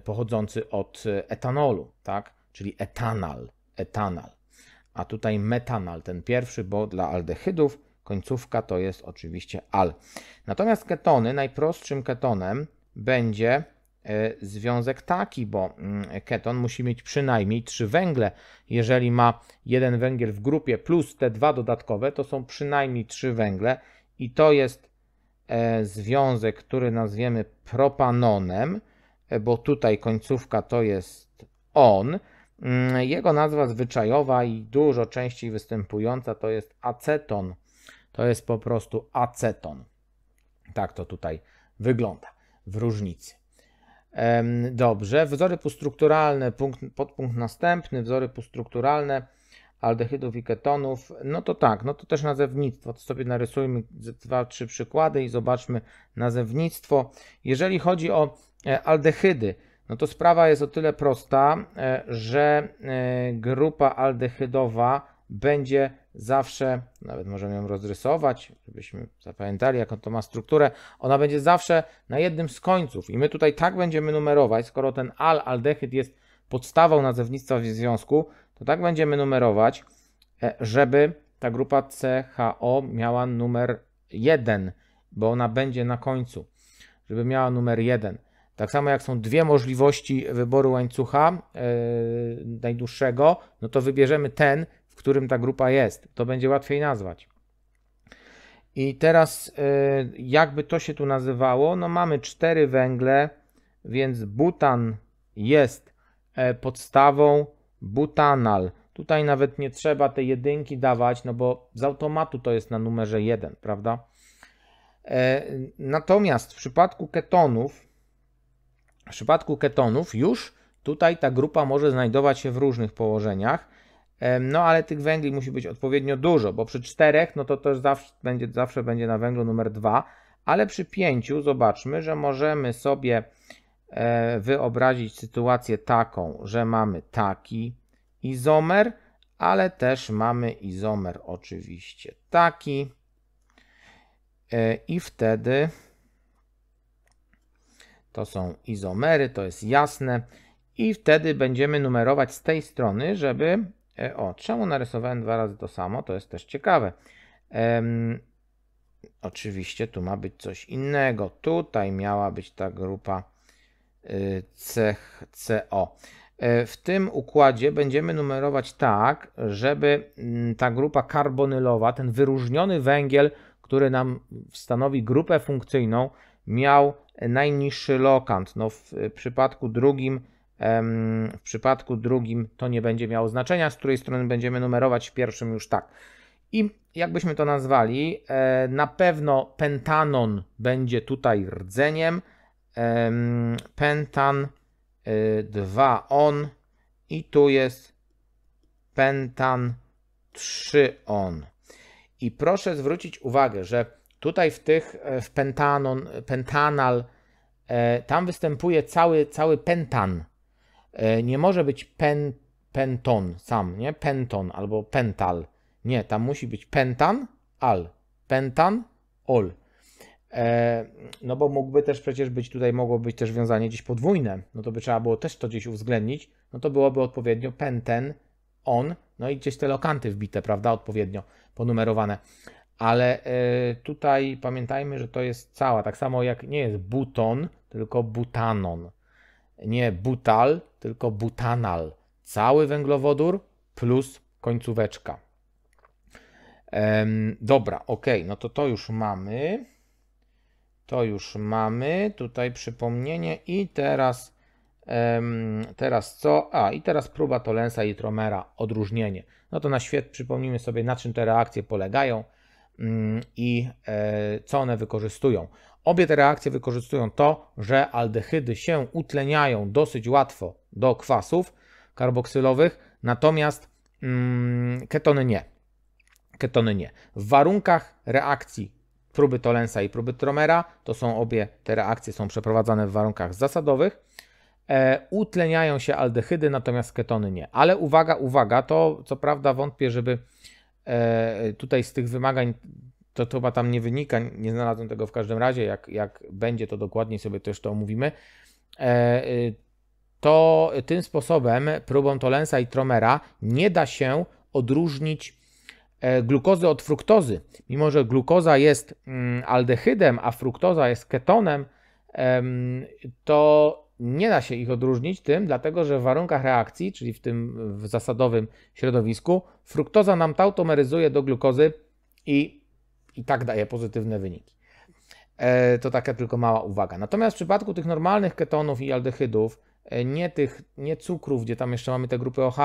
pochodzący od etanolu, tak? czyli etanal, etanal. A tutaj metanal, ten pierwszy, bo dla aldehydów końcówka to jest oczywiście al. Natomiast ketony, najprostszym ketonem będzie e, związek taki, bo mm, keton musi mieć przynajmniej trzy węgle. Jeżeli ma jeden węgiel w grupie plus te dwa dodatkowe, to są przynajmniej trzy węgle i to jest e, związek, który nazwiemy propanonem, bo tutaj końcówka to jest on. Mm, jego nazwa zwyczajowa i dużo częściej występująca to jest aceton. To jest po prostu aceton. Tak to tutaj wygląda w różnicy. Dobrze, wzory półstrukturalne, punkt, podpunkt następny, wzory półstrukturalne aldehydów i ketonów. No to tak, no to też nazewnictwo. To sobie narysujmy dwa, trzy przykłady i zobaczmy nazewnictwo. Jeżeli chodzi o E, aldehydy. No to sprawa jest o tyle prosta, e, że e, grupa aldehydowa będzie zawsze, nawet możemy ją rozrysować, żebyśmy zapamiętali, jaką to ma strukturę, ona będzie zawsze na jednym z końców. I my tutaj tak będziemy numerować, skoro ten al, aldehyd jest podstawą nazewnictwa w związku, to tak będziemy numerować, żeby ta grupa CHO miała numer 1, bo ona będzie na końcu, żeby miała numer 1. Tak samo jak są dwie możliwości wyboru łańcucha yy, najdłuższego, no to wybierzemy ten, w którym ta grupa jest. To będzie łatwiej nazwać. I teraz yy, jakby to się tu nazywało, no mamy cztery węgle, więc butan jest e, podstawą butanal. Tutaj nawet nie trzeba tej jedynki dawać, no bo z automatu to jest na numerze 1, prawda? Natomiast w przypadku ketonów w przypadku ketonów już tutaj ta grupa może znajdować się w różnych położeniach, no ale tych węgli musi być odpowiednio dużo, bo przy czterech no to też zawsze będzie, zawsze będzie na węglu numer dwa, ale przy pięciu zobaczmy, że możemy sobie e, wyobrazić sytuację taką, że mamy taki izomer, ale też mamy izomer oczywiście taki e, i wtedy to są izomery, to jest jasne i wtedy będziemy numerować z tej strony, żeby... E, o, czemu narysowałem dwa razy to samo? To jest też ciekawe. Um, oczywiście tu ma być coś innego. Tutaj miała być ta grupa y, cech CO. E, w tym układzie będziemy numerować tak, żeby mm, ta grupa karbonylowa, ten wyróżniony węgiel, który nam stanowi grupę funkcyjną, miał najniższy lokant. No w przypadku drugim w przypadku drugim to nie będzie miało znaczenia, z której strony będziemy numerować, w pierwszym już tak. I jakbyśmy to nazwali, e, na pewno pentanon będzie tutaj rdzeniem, pentan 2 e, on i tu jest pentan 3 on. I proszę zwrócić uwagę, że Tutaj w tych, e, w pentanon, pentanal, e, tam występuje cały, cały pentan. E, nie może być pen, penton sam, nie? Penton albo pental. Nie, tam musi być pentan, al. Pentan, ol. No bo mógłby też przecież być, tutaj mogło być też wiązanie gdzieś podwójne. No to by trzeba było też to gdzieś uwzględnić. No to byłoby odpowiednio penten, on, no i gdzieś te lokanty wbite, prawda, odpowiednio ponumerowane ale e, tutaj pamiętajmy, że to jest cała, tak samo jak nie jest buton, tylko butanon. Nie butal, tylko butanal. Cały węglowodór plus końcóweczka. dobra, ok, no to to już mamy. To już mamy. Tutaj przypomnienie i teraz teraz co? A, i teraz próba Tolensa i Tromera, odróżnienie. No to na świet przypomnijmy sobie, na czym te reakcje polegają. Mm, i e, co one wykorzystują. Obie te reakcje wykorzystują to, że aldehydy się utleniają dosyć łatwo do kwasów karboksylowych, natomiast mm, ketony nie. Ketony nie. W warunkach reakcji próby Tolensa i próby Tromera, to są obie te reakcje są przeprowadzane w warunkach zasadowych, e, utleniają się aldehydy, natomiast ketony nie. Ale uwaga, uwaga, to co prawda wątpię, żeby E, tutaj z tych wymagań to, to chyba tam nie wynika, nie znalazłem tego w każdym razie, jak, jak będzie to dokładniej sobie też to omówimy, e, y, to tym sposobem, próbą Tolensa i Tromera, nie da się odróżnić e, glukozy od fruktozy. Mimo, że glukoza jest mm, aldehydem, a fruktoza jest ketonem, to nie da się ich odróżnić tym, dlatego że w warunkach reakcji, czyli w tym w zasadowym środowisku, fruktoza nam tautomeryzuje do glukozy i, i tak daje pozytywne wyniki. E, to taka tylko mała uwaga. Natomiast w przypadku tych normalnych ketonów i aldehydów, e, nie tych, nie cukrów, gdzie tam jeszcze mamy te grupy OH,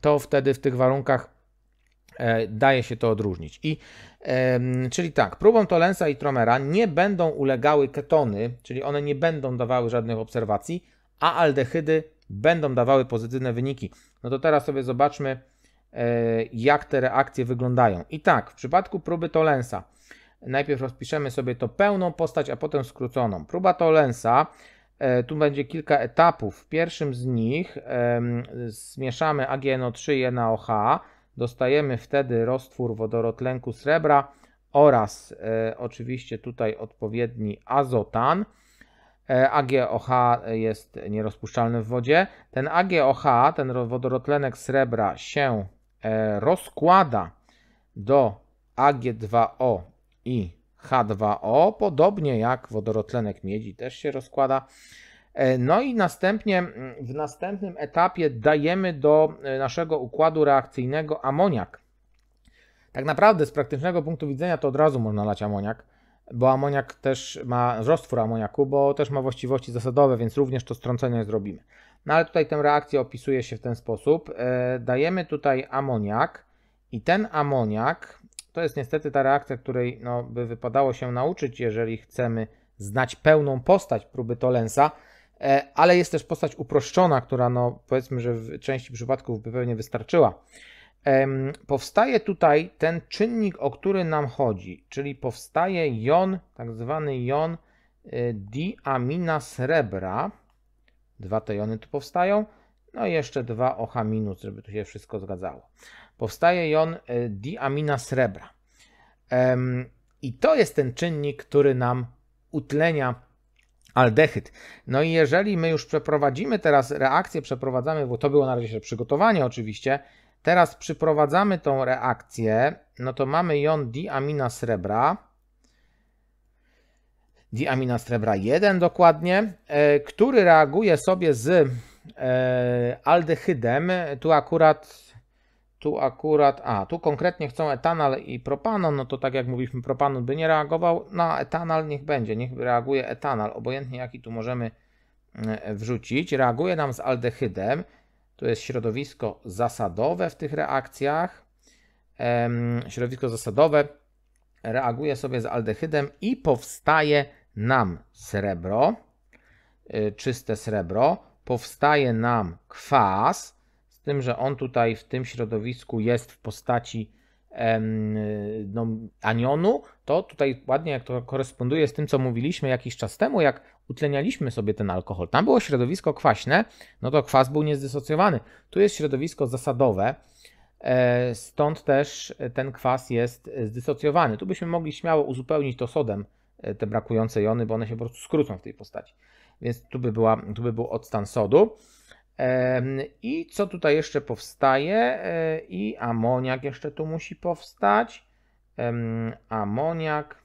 to wtedy w tych warunkach E, daje się to odróżnić. I, czyli tak, próbom Tolensa i Tromera nie będą ulegały ketony, czyli one nie będą dawały żadnych obserwacji, a aldehydy będą dawały pozytywne wyniki. No to teraz sobie zobaczmy, e, jak te reakcje wyglądają. I tak, w przypadku próby Tolensa, najpierw rozpiszemy sobie to pełną postać, a potem skróconą. Próba Tolensa, e, tu będzie kilka etapów. W pierwszym z nich zmieszamy AgNO3 i NaOH, Dostajemy wtedy roztwór wodorotlenku srebra oraz e, oczywiście tutaj odpowiedni azotan. E, AgOH jest nierozpuszczalny w wodzie. Ten AgOH, ten wodorotlenek srebra się e, rozkłada do Ag2O i H2O, podobnie jak wodorotlenek miedzi też się rozkłada. E, no i następnie mm, w następnym etapie dajemy do e, naszego układu reakcyjnego amoniak. Tak naprawdę z praktycznego punktu widzenia to od razu można lać amoniak, bo amoniak też ma roztwór amoniaku, bo też ma właściwości zasadowe, więc również to strącenie zrobimy. No ale tutaj tę reakcję opisuje się w ten sposób. E, dajemy tutaj amoniak i ten amoniak to jest niestety ta reakcja, której no, by wypadało się nauczyć, jeżeli chcemy znać pełną postać próby Tolensa, E, ale jest też postać uproszczona, która no powiedzmy, że w części przypadków by pewnie wystarczyła. Powstaje tutaj ten czynnik, o który nam chodzi, czyli powstaje jon, tak zwany jon e, diamina srebra. Dwa te jony tu powstają, no i jeszcze dwa OH-, żeby tu się wszystko zgadzało. Powstaje jon e, diamina srebra. I to jest ten czynnik, który nam utlenia aldehyd. No i jeżeli my już przeprowadzimy teraz reakcję, przeprowadzamy, bo to było na razie przygotowanie oczywiście, teraz przyprowadzamy tą reakcję, no to mamy jon diamina srebra, diamina srebra 1 dokładnie, e, który reaguje sobie z e, aldehydem, tu akurat tu akurat, a tu konkretnie chcą etanal i propanon, no to tak jak mówiliśmy, propanon by nie reagował, no a etanal niech będzie, niech reaguje etanal, obojętnie jaki tu możemy e, wrzucić. Reaguje nam z aldehydem, to jest środowisko zasadowe w tych reakcjach. Środowisko zasadowe reaguje sobie z aldehydem i powstaje nam srebro, e, czyste srebro, powstaje nam kwas, tym, że on tutaj w tym środowisku jest w postaci no, anionu, to tutaj ładnie jak to koresponduje z tym, co mówiliśmy jakiś czas temu, jak utlenialiśmy sobie ten alkohol. Tam było środowisko kwaśne, no to kwas był niezdysocjowany. Tu jest środowisko zasadowe, e, stąd też ten kwas jest zdysocjowany. Tu byśmy mogli śmiało uzupełnić to sodem e, te brakujące jony, bo one się po prostu skrócą w tej postaci. Więc tu by, była, tu by był odstan sodu. I co tutaj jeszcze powstaje? E, I amoniak jeszcze tu musi powstać. Amoniak.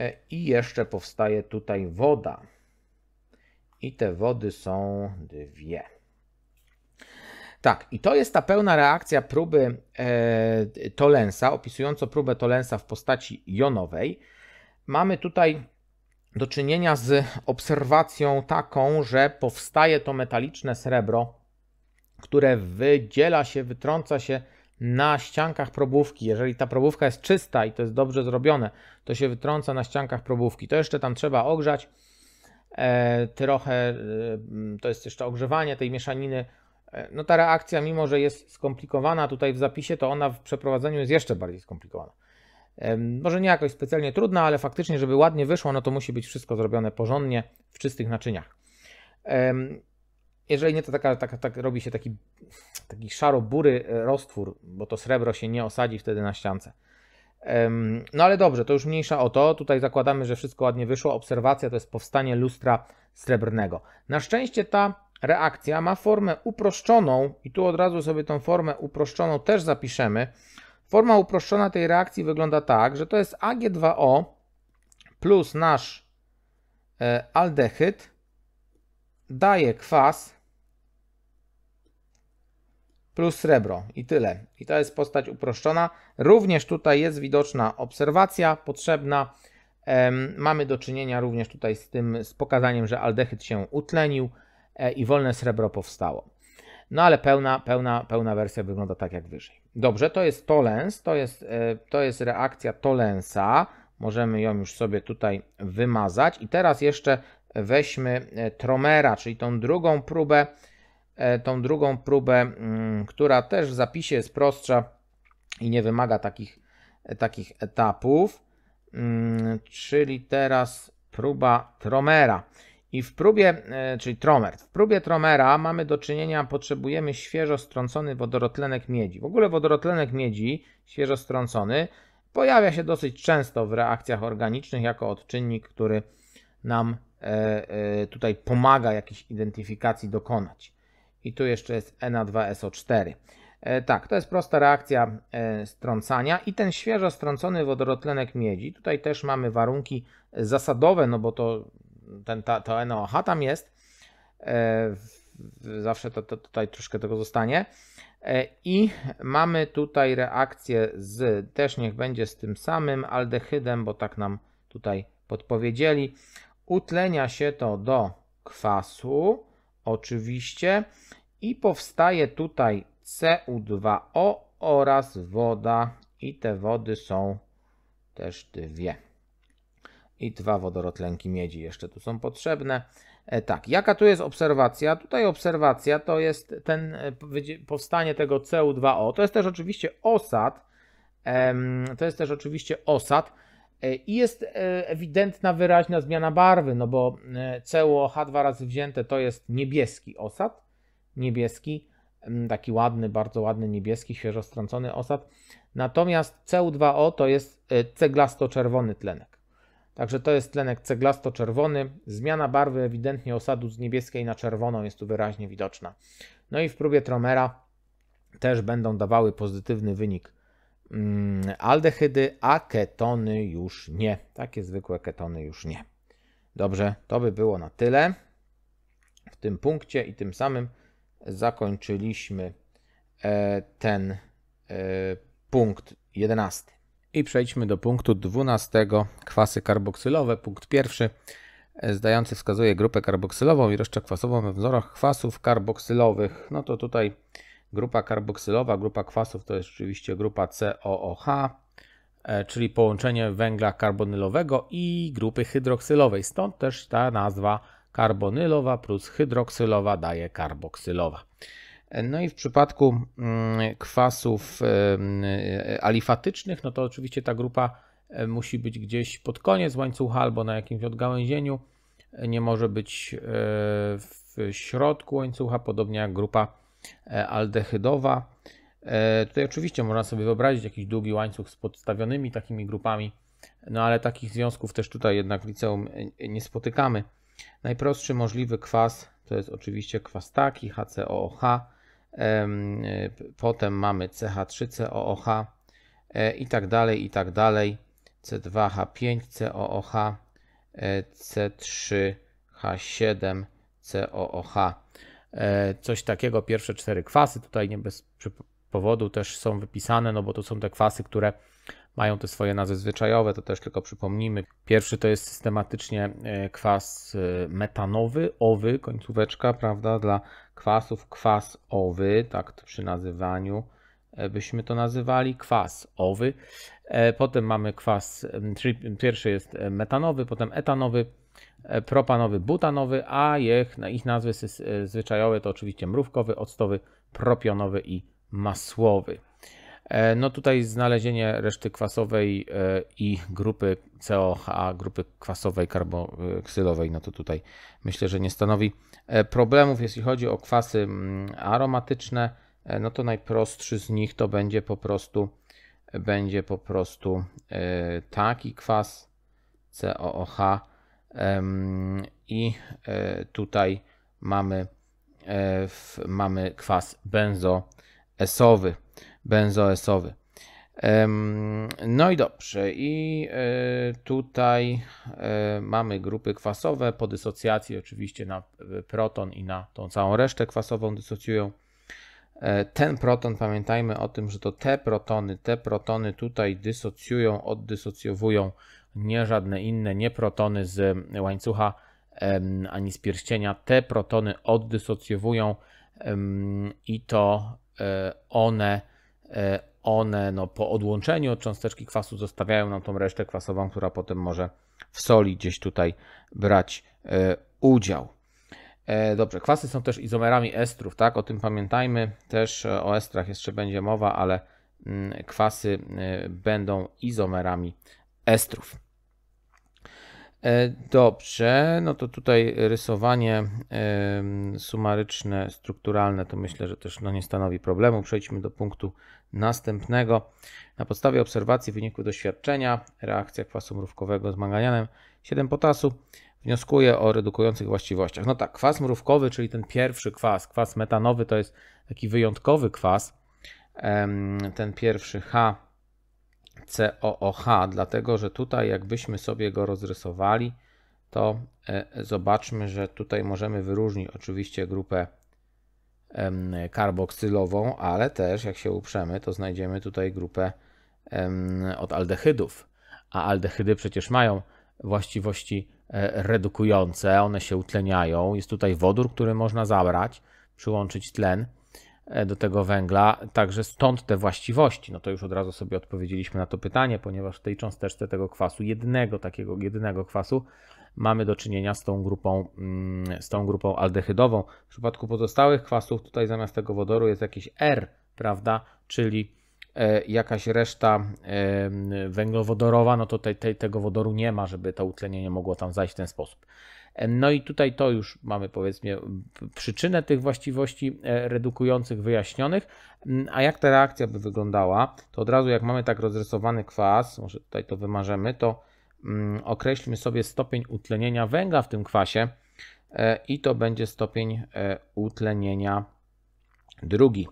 E, I jeszcze powstaje tutaj woda. I te wody są dwie. Tak, i to jest ta pełna reakcja próby e, Tolensa, opisująca próbę Tolensa w postaci jonowej. Mamy tutaj do czynienia z obserwacją taką, że powstaje to metaliczne srebro, które wydziela się, wytrąca się na ściankach probówki. Jeżeli ta probówka jest czysta i to jest dobrze zrobione, to się wytrąca na ściankach probówki. To jeszcze tam trzeba ogrzać. E, trochę e, to jest jeszcze ogrzewanie tej mieszaniny. E, no ta reakcja, mimo że jest skomplikowana tutaj w zapisie, to ona w przeprowadzeniu jest jeszcze bardziej skomplikowana. Może nie jakoś specjalnie trudna, ale faktycznie, żeby ładnie wyszło, no to musi być wszystko zrobione porządnie, w czystych naczyniach. Jeżeli nie, to taka, taka, tak robi się taki, taki szaro-bury e, roztwór, bo to srebro się nie osadzi wtedy na ściance. No ale dobrze, to już mniejsza o to. Tutaj zakładamy, że wszystko ładnie wyszło. Obserwacja to jest powstanie lustra srebrnego. Na szczęście ta reakcja ma formę uproszczoną i tu od razu sobie tą formę uproszczoną też zapiszemy. Forma uproszczona tej reakcji wygląda tak, że to jest Ag2O plus nasz e, aldehyd daje kwas plus srebro i tyle. I to jest postać uproszczona. Również tutaj jest widoczna obserwacja potrzebna. Mamy do czynienia również tutaj z tym, z pokazaniem, że aldehyd się utlenił e, i wolne srebro powstało. No ale pełna, pełna, pełna wersja wygląda tak jak wyżej. Dobrze, to jest tolens, to jest, e, to jest reakcja tolensa. Możemy ją już sobie tutaj wymazać. I teraz jeszcze weźmy e, tromera, czyli tą drugą próbę, e, tą drugą próbę, mm, która też w zapisie jest prostsza i nie wymaga takich, takich etapów. Mm, czyli teraz próba tromera. I w próbie, e, czyli tromer, w próbie tromera mamy do czynienia, potrzebujemy świeżo strącony wodorotlenek miedzi. W ogóle wodorotlenek miedzi, świeżo strącony, pojawia się dosyć często w reakcjach organicznych jako odczynnik, który nam e, e, tutaj pomaga jakiejś identyfikacji dokonać. I tu jeszcze jest Na2SO4. Tak, to jest prosta reakcja strącania i ten świeżo strącony wodorotlenek miedzi. Tutaj też mamy warunki zasadowe, no bo to ten, ta, to NOH tam jest. E, zawsze to, to tutaj troszkę tego zostanie. E, I mamy tutaj reakcję z, też niech będzie z tym samym aldehydem, bo tak nam tutaj podpowiedzieli. Utlenia się to do kwasu, oczywiście, i powstaje tutaj CU2O oraz woda, i te wody są też dwie i dwa wodorotlenki miedzi jeszcze tu są potrzebne. E, tak, jaka tu jest obserwacja? Tutaj obserwacja to jest ten e, powstanie tego CO2O. To jest też oczywiście osad. To jest też oczywiście osad. E, I jest ewidentna, wyraźna zmiana barwy, no bo COH dwa razy wzięte to jest niebieski osad. Niebieski, taki ładny, bardzo ładny niebieski, świeżo strącony osad. Natomiast CO2O to jest ceglasto-czerwony tlenek. Także to jest tlenek ceglasto-czerwony. Zmiana barwy ewidentnie osadu z niebieskiej na czerwoną jest tu wyraźnie widoczna. No i w próbie tromera też będą dawały pozytywny wynik mm, aldehydy, a ketony już nie. Takie zwykłe ketony już nie. Dobrze, to by było na tyle w tym punkcie i tym samym zakończyliśmy e, ten e, punkt 11. I przejdźmy do punktu 12. Kwasy karboksylowe. Punkt pierwszy. Zdający wskazuje grupę karboksylową i resztę kwasową we wzorach kwasów karboksylowych. No to tutaj grupa karboksylowa, grupa kwasów to jest oczywiście grupa COOH, e, czyli połączenie węgla karbonylowego i grupy hydroksylowej. Stąd też ta nazwa karbonylowa plus hydroksylowa daje karboksylowa. No i w przypadku mm, kwasów alifatycznych, no to oczywiście ta grupa musi być gdzieś pod koniec łańcucha albo na jakimś odgałęzieniu. Nie może być e, w środku łańcucha, podobnie jak grupa e, aldehydowa. E, tutaj oczywiście można sobie wyobrazić jakiś długi łańcuch z podstawionymi takimi grupami, no ale takich związków też tutaj jednak w liceum nie spotykamy. Najprostszy możliwy kwas to jest oczywiście kwas taki HCOOH, Potem mamy CH3COOH e, i tak dalej, i tak dalej. C2H5COOH, C3H7COOH. E, e, coś takiego, pierwsze cztery kwasy, tutaj nie bez powodu też są wypisane, no bo to są te kwasy, które mają te swoje nazwy zwyczajowe, to też tylko przypomnijmy. Pierwszy to jest systematycznie kwas metanowy, owy, końcóweczka, prawda, dla kwasów, kwas owy, tak przy nazywaniu e, byśmy to nazywali, kwas owy. E, potem mamy kwas, czyli pierwszy jest e, metanowy, potem etanowy, propanowy, butanowy, a ich, ich nazwy zwyczajowe to oczywiście mrówkowy, octowy, propionowy i masłowy. E, no tutaj znalezienie reszty kwasowej e, i grupy COH, grupy kwasowej karboksylowej, no to tutaj myślę, że nie stanowi e, problemów. Jeśli chodzi o kwasy mm, aromatyczne, no to najprostszy z nich to będzie po prostu będzie po prostu taki kwas COOH i tutaj mamy mamy kwas benzoesowy benzoesowy. No i dobrze, i e, tutaj e, mamy grupy kwasowe po dysocjacji, oczywiście na e, proton i na tą całą resztę kwasową dysocjują. Ten proton, pamiętajmy o tym, że to te protony, te protony tutaj dysocjują, oddysocjowują, nie żadne inne, nie protony z łańcucha ani z pierścienia. Te protony oddysocjowują i to one E, one no, po odłączeniu od cząsteczki kwasu zostawiają nam tą resztę kwasową, która potem może w soli gdzieś tutaj brać e, udział. E, dobrze, kwasy są też izomerami estrów, tak? O tym pamiętajmy. Też o estrach jeszcze będzie mowa, ale mm, kwasy będą izomerami estrów. Dobrze, no to tutaj rysowanie sumaryczne, strukturalne to myślę, że też no nie stanowi problemu. Przejdźmy do punktu następnego. Na podstawie obserwacji wyniku doświadczenia, reakcja kwasu mrówkowego z manganianem 7 potasu wnioskuje o redukujących właściwościach. No tak, kwas mrówkowy, czyli ten pierwszy kwas, kwas metanowy to jest taki wyjątkowy kwas, ten pierwszy HCOOH dlatego że tutaj jakbyśmy sobie go rozrysowali, to e, zobaczmy, że tutaj możemy wyróżnić oczywiście grupę karboksylową, ale też jak się uprzemy, to znajdziemy tutaj grupę od aldehydów. A aldehydy przecież mają właściwości e, redukujące, one się utleniają. Jest tutaj wodór, który można zabrać, przyłączyć tlen e, do tego węgla, także stąd te właściwości. No to już od razu sobie odpowiedzieliśmy na to pytanie, ponieważ w tej cząsteczce tego kwasu, jednego takiego, jedynego kwasu, mamy do czynienia z tą grupą, mm, z tą grupą aldehydową. W przypadku pozostałych kwasów tutaj zamiast tego wodoru jest jakiś R, prawda, czyli e, jakaś reszta e, węglowodorowa, no to tej, tego wodoru nie ma, żeby to utlenienie mogło tam zajść w ten sposób. E, no i tutaj to już mamy powiedzmy przyczynę tych właściwości redukujących wyjaśnionych. Mm, a jak ta reakcja by wyglądała, to od razu jak mamy tak rozrysowany kwas, może tutaj to wymarzemy, to Mm, określmy sobie stopień utlenienia węgla w tym kwasie e, i to będzie stopień e, utlenienia drugi.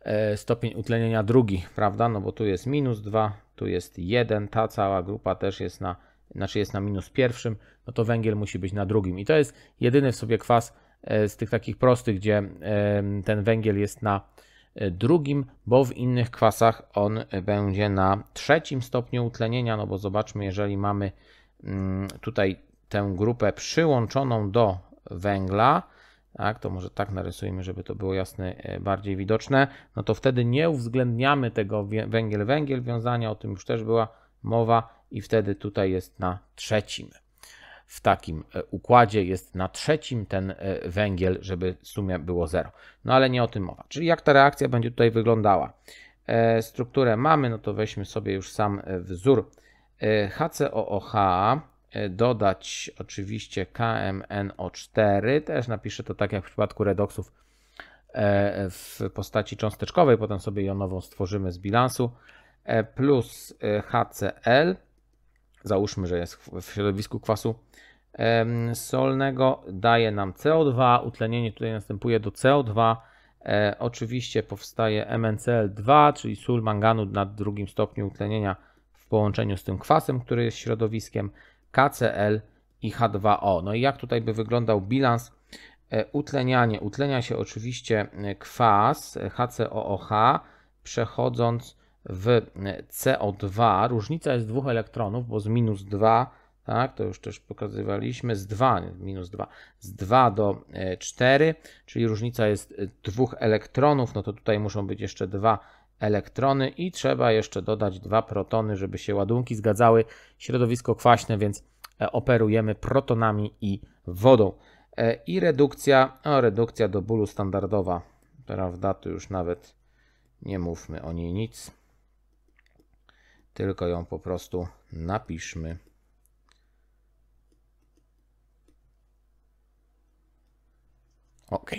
E, stopień utlenienia drugi, prawda? No bo tu jest minus 2, tu jest 1, ta cała grupa też jest na, znaczy jest na minus pierwszym, no to węgiel musi być na drugim. I to jest jedyny w sobie kwas z tych takich prostych, gdzie ten węgiel jest na drugim, bo w innych kwasach on będzie na trzecim stopniu utlenienia, no bo zobaczmy, jeżeli mamy mm, tutaj tę grupę przyłączoną do węgla, tak, to może tak narysujmy, żeby to było jasne, e, bardziej widoczne, no to wtedy nie uwzględniamy tego węgiel-węgiel wiązania, o tym już też była mowa i wtedy tutaj jest na trzecim w takim e, układzie jest na trzecim ten e, węgiel, żeby sumie było zero. No ale nie o tym mowa. Czyli jak ta reakcja będzie tutaj wyglądała? E, strukturę mamy, no to weźmy sobie już sam wzór HCOOH, dodać oczywiście KMNO4, też napiszę to tak jak w przypadku redoksów w postaci cząsteczkowej, potem sobie jonową stworzymy z bilansu, plus HCl, załóżmy, że jest w środowisku kwasu solnego, daje nam CO2, utlenienie tutaj następuje do CO2, e, oczywiście powstaje MNCl2, czyli sól manganu na drugim stopniu utlenienia w połączeniu z tym kwasem, który jest środowiskiem, KCl i H2O. No i jak tutaj by wyglądał bilans? E, utlenianie. Utlenia się oczywiście e, kwas HCOOH, przechodząc w CO2 różnica jest dwóch elektronów, bo z minus 2, tak, to już też pokazywaliśmy, z 2, minus 2, z 2 do 4, e, czyli różnica jest dwóch elektronów, no to tutaj muszą być jeszcze dwa elektrony i trzeba jeszcze dodać dwa protony, żeby się ładunki zgadzały. Środowisko kwaśne, więc e, operujemy protonami i wodą. E, I redukcja, o, redukcja do bólu standardowa, prawda, tu już nawet nie mówmy o niej nic tylko ją po prostu napiszmy. Ok.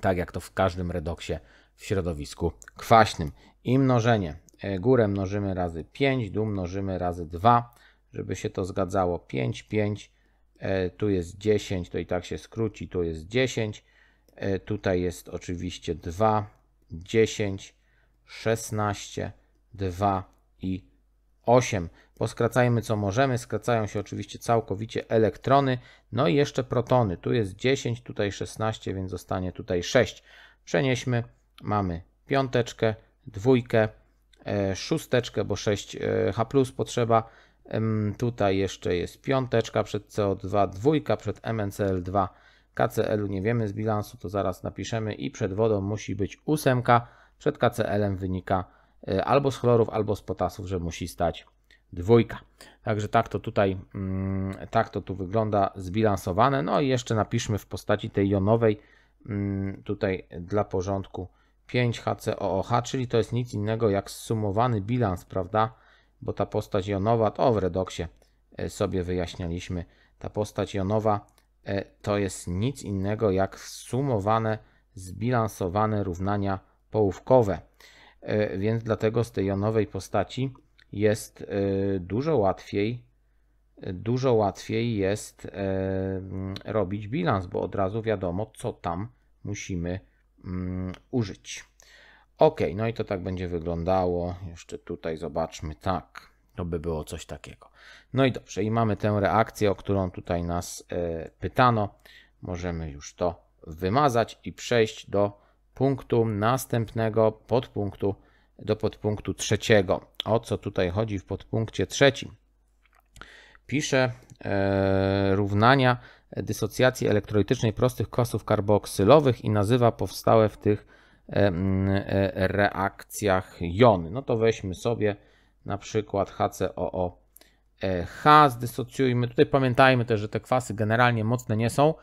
Tak jak to w każdym redoksie w środowisku kwaśnym. I mnożenie. E, górę mnożymy razy 5, dół mnożymy razy 2, żeby się to zgadzało. 5, 5, e, tu jest 10, to i tak się skróci, tu jest 10. E, tutaj jest oczywiście 2, 10, 16, 2, i 8. Poskracajmy co możemy. Skracają się oczywiście całkowicie elektrony. No i jeszcze protony. Tu jest 10, tutaj 16, więc zostanie tutaj 6. Przenieśmy. Mamy piąteczkę, dwójkę, e, szósteczkę, bo 6 e, H H potrzeba. tutaj jeszcze jest piąteczka przed CO2, dwójka przed MNCL2. KCL-u nie wiemy z bilansu, to zaraz napiszemy. I przed wodą musi być ósemka. Przed KCL-em wynika E, albo z chlorów, albo z potasów, że musi stać dwójka. Także tak to tutaj, mm, tak to tu wygląda zbilansowane. No i jeszcze napiszmy w postaci tej jonowej, mm, tutaj dla porządku 5HCOOH, czyli to jest nic innego jak zsumowany bilans, prawda? Bo ta postać jonowa, to w redoksie e, sobie wyjaśnialiśmy, ta postać jonowa e, to jest nic innego jak zsumowane, zbilansowane równania połówkowe. E, więc dlatego z tej jonowej postaci jest e, dużo łatwiej, e, dużo łatwiej jest mm, robić bilans, bo od razu wiadomo, co tam musimy mm, użyć. Ok, no i to tak będzie wyglądało. Jeszcze tutaj zobaczmy, tak, to by było coś takiego. No i dobrze, i mamy tę reakcję, o którą tutaj nas pytano. Możemy już to wymazać i przejść do punktu następnego podpunktu do podpunktu trzeciego. O co tutaj chodzi w podpunkcie trzecim? Pisze e, równania dysocjacji elektrolitycznej prostych kwasów karboksylowych i nazywa powstałe w tych e, e, reakcjach jony. No to weźmy sobie na przykład HCOOH, e zdysocjujmy. Tutaj pamiętajmy też, że te kwasy generalnie mocne nie są,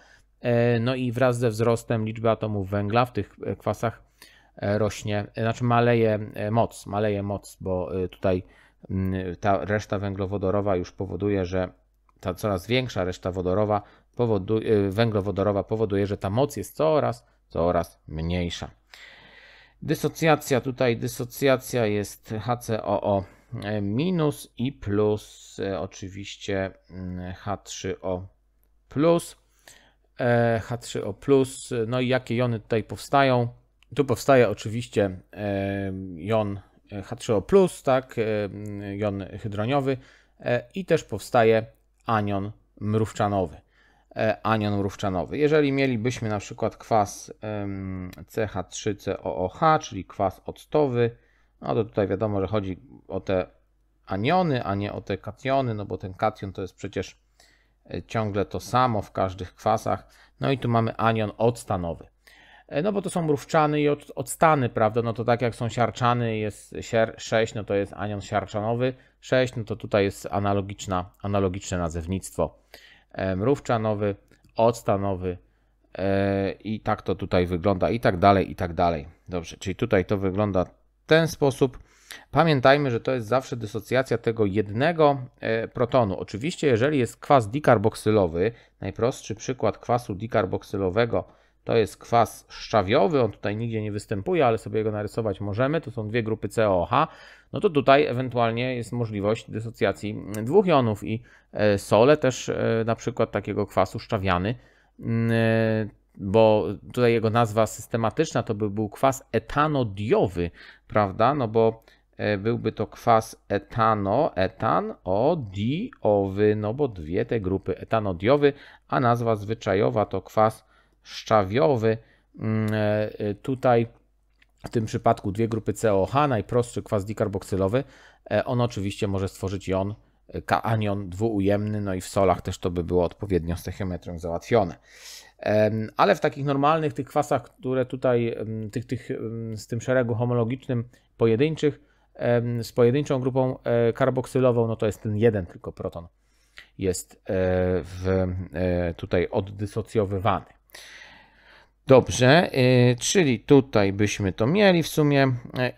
E, no i wraz ze wzrostem liczby atomów węgla w tych e, kwasach e, rośnie, znaczy maleje moc, maleje moc, bo tutaj mm, ta reszta węglowodorowa już powoduje, że ta coraz większa reszta wodorowa powoduje, węglowodorowa powoduje, że ta moc jest coraz, coraz mniejsza. Dysocjacja tutaj, dysocjacja jest HCOO minus i plus, oczywiście mm, H3O plus. E, H3O+, no i jakie jony tutaj powstają. Tu powstaje oczywiście e, jon e, H3O+, tak, jon hydroniowy i też powstaje anion mrówczanowy. Anion mrówczanowy. Jeżeli mielibyśmy na przykład kwas CH3COOH, czyli kwas octowy, no to tutaj wiadomo, że chodzi o te aniony, a nie o te kationy, no bo ten kation to jest przecież E, ciągle to samo w każdych kwasach. No i tu mamy anion odstanowy. E, no bo to są mrówczany i od, odstany, prawda? No to tak jak są siarczany, jest siar 6, no to jest anion siarczanowy 6, no to tutaj jest analogiczna, analogiczne nazewnictwo. E, mrówczanowy, odstanowy i tak to tutaj wygląda i tak dalej, i tak dalej. Dobrze, czyli tutaj to wygląda w ten sposób. Pamiętajmy, że to jest zawsze dysocjacja tego jednego e, protonu. Oczywiście, jeżeli jest kwas dikarboksylowy, najprostszy przykład kwasu dikarboksylowego, to jest kwas szczawiowy, on tutaj nigdzie nie występuje, ale sobie go narysować możemy. To są dwie grupy COH. No to tutaj ewentualnie jest możliwość dysocjacji dwóch jonów i e, sole też e, na przykład takiego kwasu szczawiany, mm, bo tutaj jego nazwa systematyczna to by był kwas etanodiowy, prawda? No bo E, byłby to kwas etano, etan, odiowy, no bo dwie te grupy, etanodiowy, a nazwa zwyczajowa to kwas szczawiowy. Mm, e, e, tutaj w tym przypadku dwie grupy COH, najprostszy kwas dikarboksylowy. On oczywiście może stworzyć jon anion dwuujemny, no i w solach też to by było odpowiednio z załatwione. Ale w takich normalnych tych kwasach, które tutaj tych, tych, z tym szeregu homologicznym pojedynczych, z pojedynczą grupą e, karboksylową, no to jest ten jeden tylko proton jest e, w, e, tutaj oddysocjowywany. Dobrze, czyli tutaj byśmy to mieli w sumie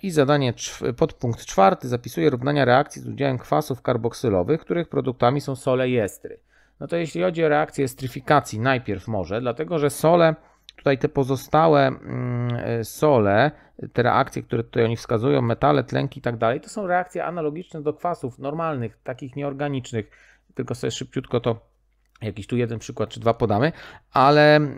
i zadanie podpunkt czwarty zapisuje równania reakcji z udziałem kwasów karboksylowych, których produktami są sole i estry. No to jeśli chodzi o reakcję estryfikacji, najpierw może, dlatego że sole, tutaj te pozostałe mm, sole, te reakcje, które tutaj oni wskazują, metale, tlenki i tak dalej, to są reakcje analogiczne do kwasów normalnych, takich nieorganicznych. Tylko sobie szybciutko to jakiś tu jeden przykład czy dwa podamy, ale e,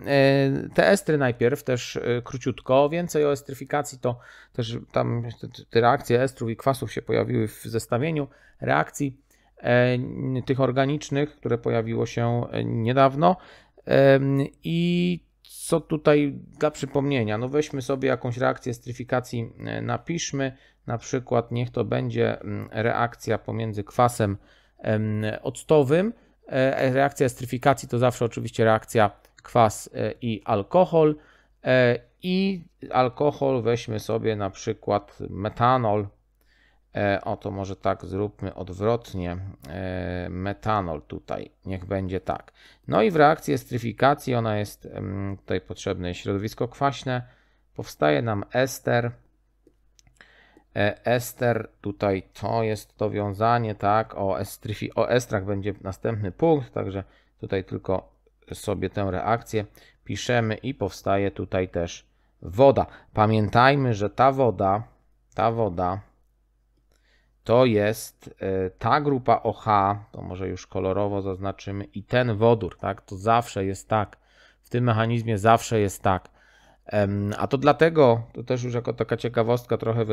te estry najpierw też e, króciutko, więcej o estryfikacji to też tam te reakcje estrów i kwasów się pojawiły w zestawieniu reakcji e, tych organicznych, które pojawiło się niedawno i co tutaj dla przypomnienia, no weźmy sobie jakąś reakcję stryfikacji, e, napiszmy, na przykład niech to będzie mm, reakcja pomiędzy kwasem octowym, e, e, reakcja stryfikacji to zawsze oczywiście reakcja kwas i alkohol i alkohol weźmy sobie na przykład metanol, E, oto może tak zróbmy odwrotnie. E, metanol tutaj, niech będzie tak. No i w reakcji estryfikacji, ona jest tutaj potrzebne środowisko kwaśne, powstaje nam ester. E, ester tutaj to jest to wiązanie, tak? O, estryfi, o estrach będzie następny punkt, także tutaj tylko sobie tę reakcję piszemy i powstaje tutaj też woda. Pamiętajmy, że ta woda, ta woda to jest e, ta grupa OH, to może już kolorowo zaznaczymy, i ten wodór, tak? To zawsze jest tak. W tym mechanizmie zawsze jest tak. A to dlatego, to też już jako taka ciekawostka trochę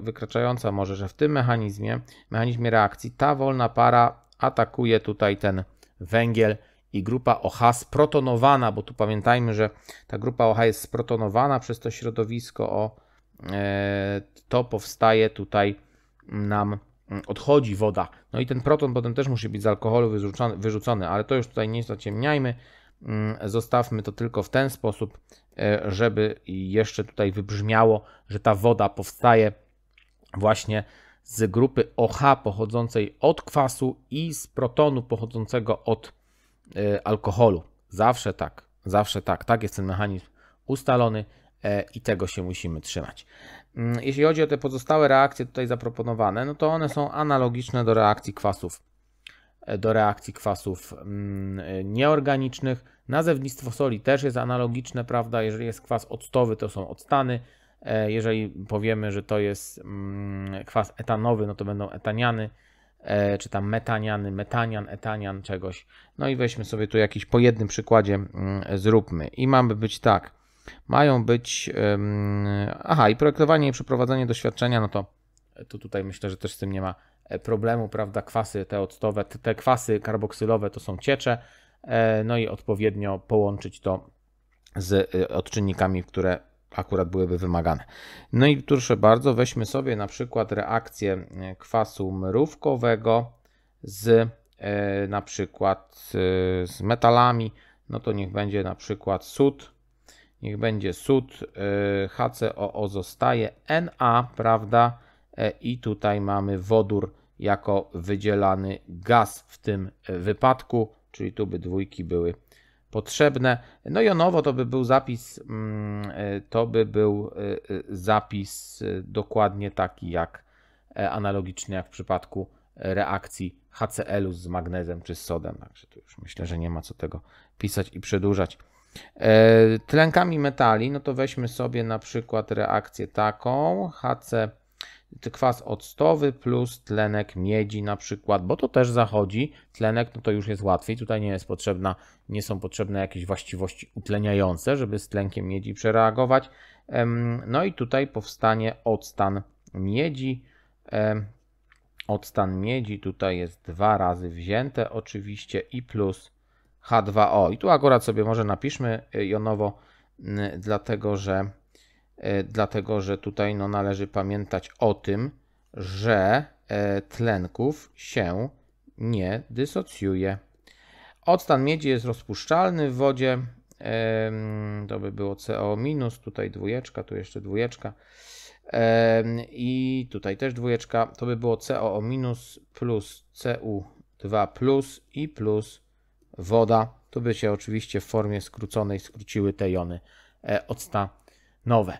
wykraczająca może, że w tym mechanizmie, mechanizmie reakcji, ta wolna para atakuje tutaj ten węgiel i grupa OH sprotonowana, bo tu pamiętajmy, że ta grupa OH jest sprotonowana przez to środowisko, o, e, to powstaje tutaj nam mm, odchodzi woda. No i ten proton potem też musi być z alkoholu wyrzucony, wyrzucony ale to już tutaj nie zaciemniajmy. Mm, zostawmy to tylko w ten sposób, e, żeby jeszcze tutaj wybrzmiało, że ta woda powstaje właśnie z grupy OH pochodzącej od kwasu i z protonu pochodzącego od e, alkoholu. Zawsze tak, zawsze tak. Tak jest ten mechanizm ustalony e, i tego się musimy trzymać. Mm, jeśli chodzi o te pozostałe reakcje tutaj zaproponowane, no to one są analogiczne do reakcji kwasów, e, do reakcji kwasów mm, e, nieorganicznych. Nazewnictwo soli też jest analogiczne, prawda? Jeżeli jest kwas octowy, to są octany. E, jeżeli powiemy, że to jest mm, kwas etanowy, no to będą etaniany, czy tam metaniany, metanian, etanian, czegoś. No i weźmy sobie tu jakiś po jednym przykładzie, zróbmy. I mamy być tak mają być. Aha, i projektowanie i przeprowadzenie doświadczenia, no to, to tutaj myślę, że też z tym nie ma e, problemu, prawda? Kwasy te octowe, te kwasy karboksylowe to są ciecze, e, no i odpowiednio połączyć to z e, odczynnikami, które akurat byłyby wymagane. No i proszę bardzo, weźmy sobie na przykład reakcję kwasu mrówkowego z na przykład z metalami, no to niech będzie na przykład sód, niech będzie sud, y, HCOO zostaje, Na, prawda? E, I tutaj mamy wodór jako wydzielany gaz w tym e, wypadku, czyli tu by dwójki były potrzebne. No i onowo to by był zapis, mm, e, to by był zapis dokładnie taki jak analogiczny jak w przypadku reakcji HCl z magnezem czy z sodem. Także tu już myślę, że nie ma co tego pisać i przedłużać. E, tlenkami metali, no to weźmy sobie na przykład reakcję taką, HC kwas octowy plus tlenek miedzi na przykład, bo to też zachodzi. Tlenek, no to już jest łatwiej, tutaj nie jest potrzebna, nie są potrzebne jakieś właściwości utleniające, żeby z tlenkiem miedzi przereagować. No i tutaj powstanie odstan miedzi. Odstan miedzi tutaj jest dwa razy wzięte oczywiście i plus H2O. I tu akurat sobie może napiszmy y, jonowo, y, dlatego że, y, dlatego że tutaj no, należy pamiętać o tym, że e, tlenków się nie dysocjuje. Odstan miedzi jest rozpuszczalny w wodzie. To by było CO-, tutaj dwójeczka, tu jeszcze dwójeczka. I tutaj też dwójeczka, to by było COO- plus CU2+, plus i plus woda. To by się oczywiście w formie skróconej skróciły te jony e, octanowe.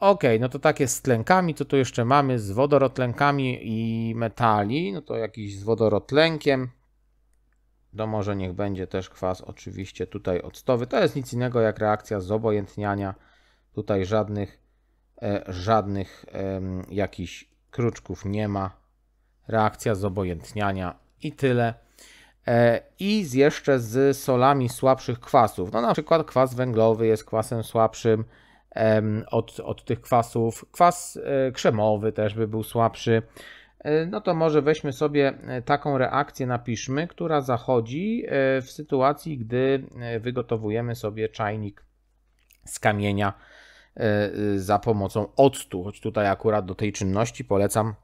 Ok, no to takie z tlenkami, co tu jeszcze mamy z wodorotlenkami i metali, no to jakiś z wodorotlenkiem, no może niech będzie też kwas oczywiście tutaj octowy. To jest nic innego jak reakcja zobojętniania, tutaj żadnych, e, żadnych jakichś kruczków nie ma. Reakcja zobojętniania i tyle. E, i z jeszcze z solami słabszych kwasów. No na przykład kwas węglowy jest kwasem słabszym od, od tych kwasów. Kwas e, krzemowy też by był słabszy. E, no to może weźmy sobie taką reakcję, napiszmy, która zachodzi w sytuacji, gdy wygotowujemy sobie czajnik z kamienia za pomocą octu, choć tutaj akurat do tej czynności polecam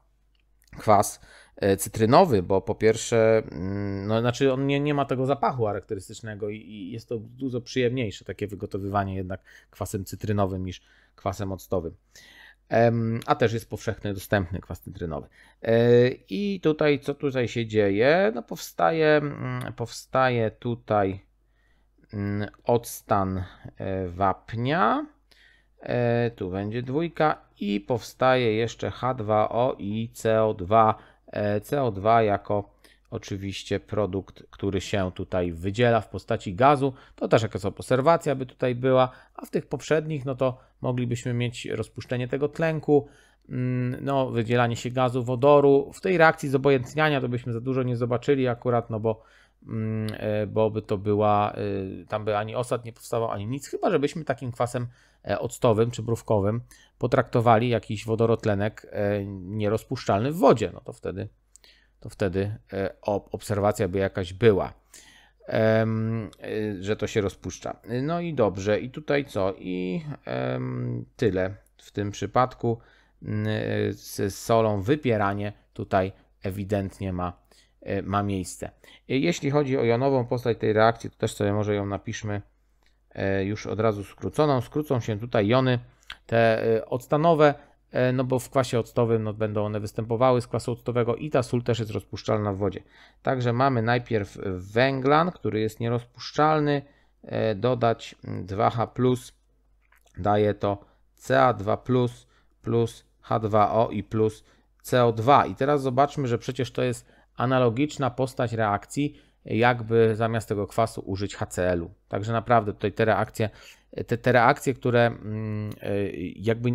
kwas E, cytrynowy, bo po pierwsze, mm, no znaczy on nie, nie ma tego zapachu charakterystycznego i, i jest to dużo przyjemniejsze takie wygotowywanie jednak kwasem cytrynowym niż kwasem octowym. A też jest powszechny dostępny kwas cytrynowy. E, I tutaj, co tutaj się dzieje? No powstaje, mm, powstaje tutaj mm, odstan e, wapnia. Tu będzie dwójka i powstaje jeszcze H2O i CO2 CO2 jako oczywiście produkt, który się tutaj wydziela w postaci gazu. To też jakaś obserwacja by tutaj była, a w tych poprzednich no to moglibyśmy mieć rozpuszczenie tego tlenku, mm, no, wydzielanie się gazu, wodoru. W tej reakcji zobojętniania to byśmy za dużo nie zobaczyli akurat, no bo Mm, e, bo by to była, e, tam by ani osad nie powstawał, ani nic, chyba żebyśmy takim kwasem e, octowym czy brówkowym potraktowali jakiś wodorotlenek nierozpuszczalny w wodzie, no to wtedy, to wtedy obserwacja by jakaś była, że to się rozpuszcza. No i dobrze, i tutaj co? I tyle w tym przypadku z solą wypieranie tutaj ewidentnie ma E, ma miejsce. E, jeśli chodzi o jonową postać tej reakcji, to też sobie może ją napiszmy e, już od razu skróconą. Skrócą się tutaj jony te octanowe, no bo w kwasie octowym no, będą one występowały z kwasu octowego i ta sól też jest rozpuszczalna w wodzie. Także mamy najpierw węglan, który jest nierozpuszczalny, dodać 2H+, daje to Ca2+, plus H2O i plus CO2. I teraz zobaczmy, że przecież to jest analogiczna postać reakcji, jakby zamiast tego kwasu użyć HCl-u. Także naprawdę tutaj te reakcje, te, te reakcje, które mm, jakby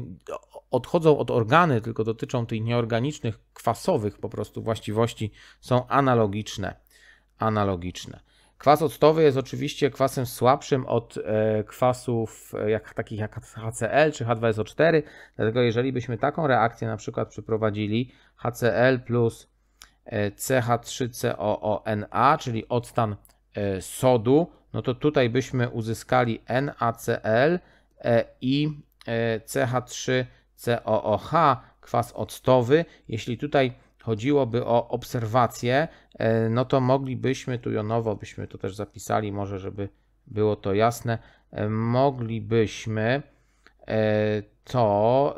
odchodzą od organy, tylko dotyczą tych nieorganicznych, kwasowych po prostu właściwości, są analogiczne. Analogiczne. Kwas octowy jest oczywiście kwasem słabszym od e, kwasów e, jak, takich jak HCl czy H2SO4, dlatego jeżeli byśmy taką reakcję na przykład przeprowadzili HCl plus E, CH3COONA, czyli octan e, sodu, no to tutaj byśmy uzyskali NaCl e, i CH3COOH, kwas octowy. Jeśli tutaj chodziłoby o obserwację, no to moglibyśmy tu jonowo, byśmy to też zapisali, może żeby było to jasne, moglibyśmy to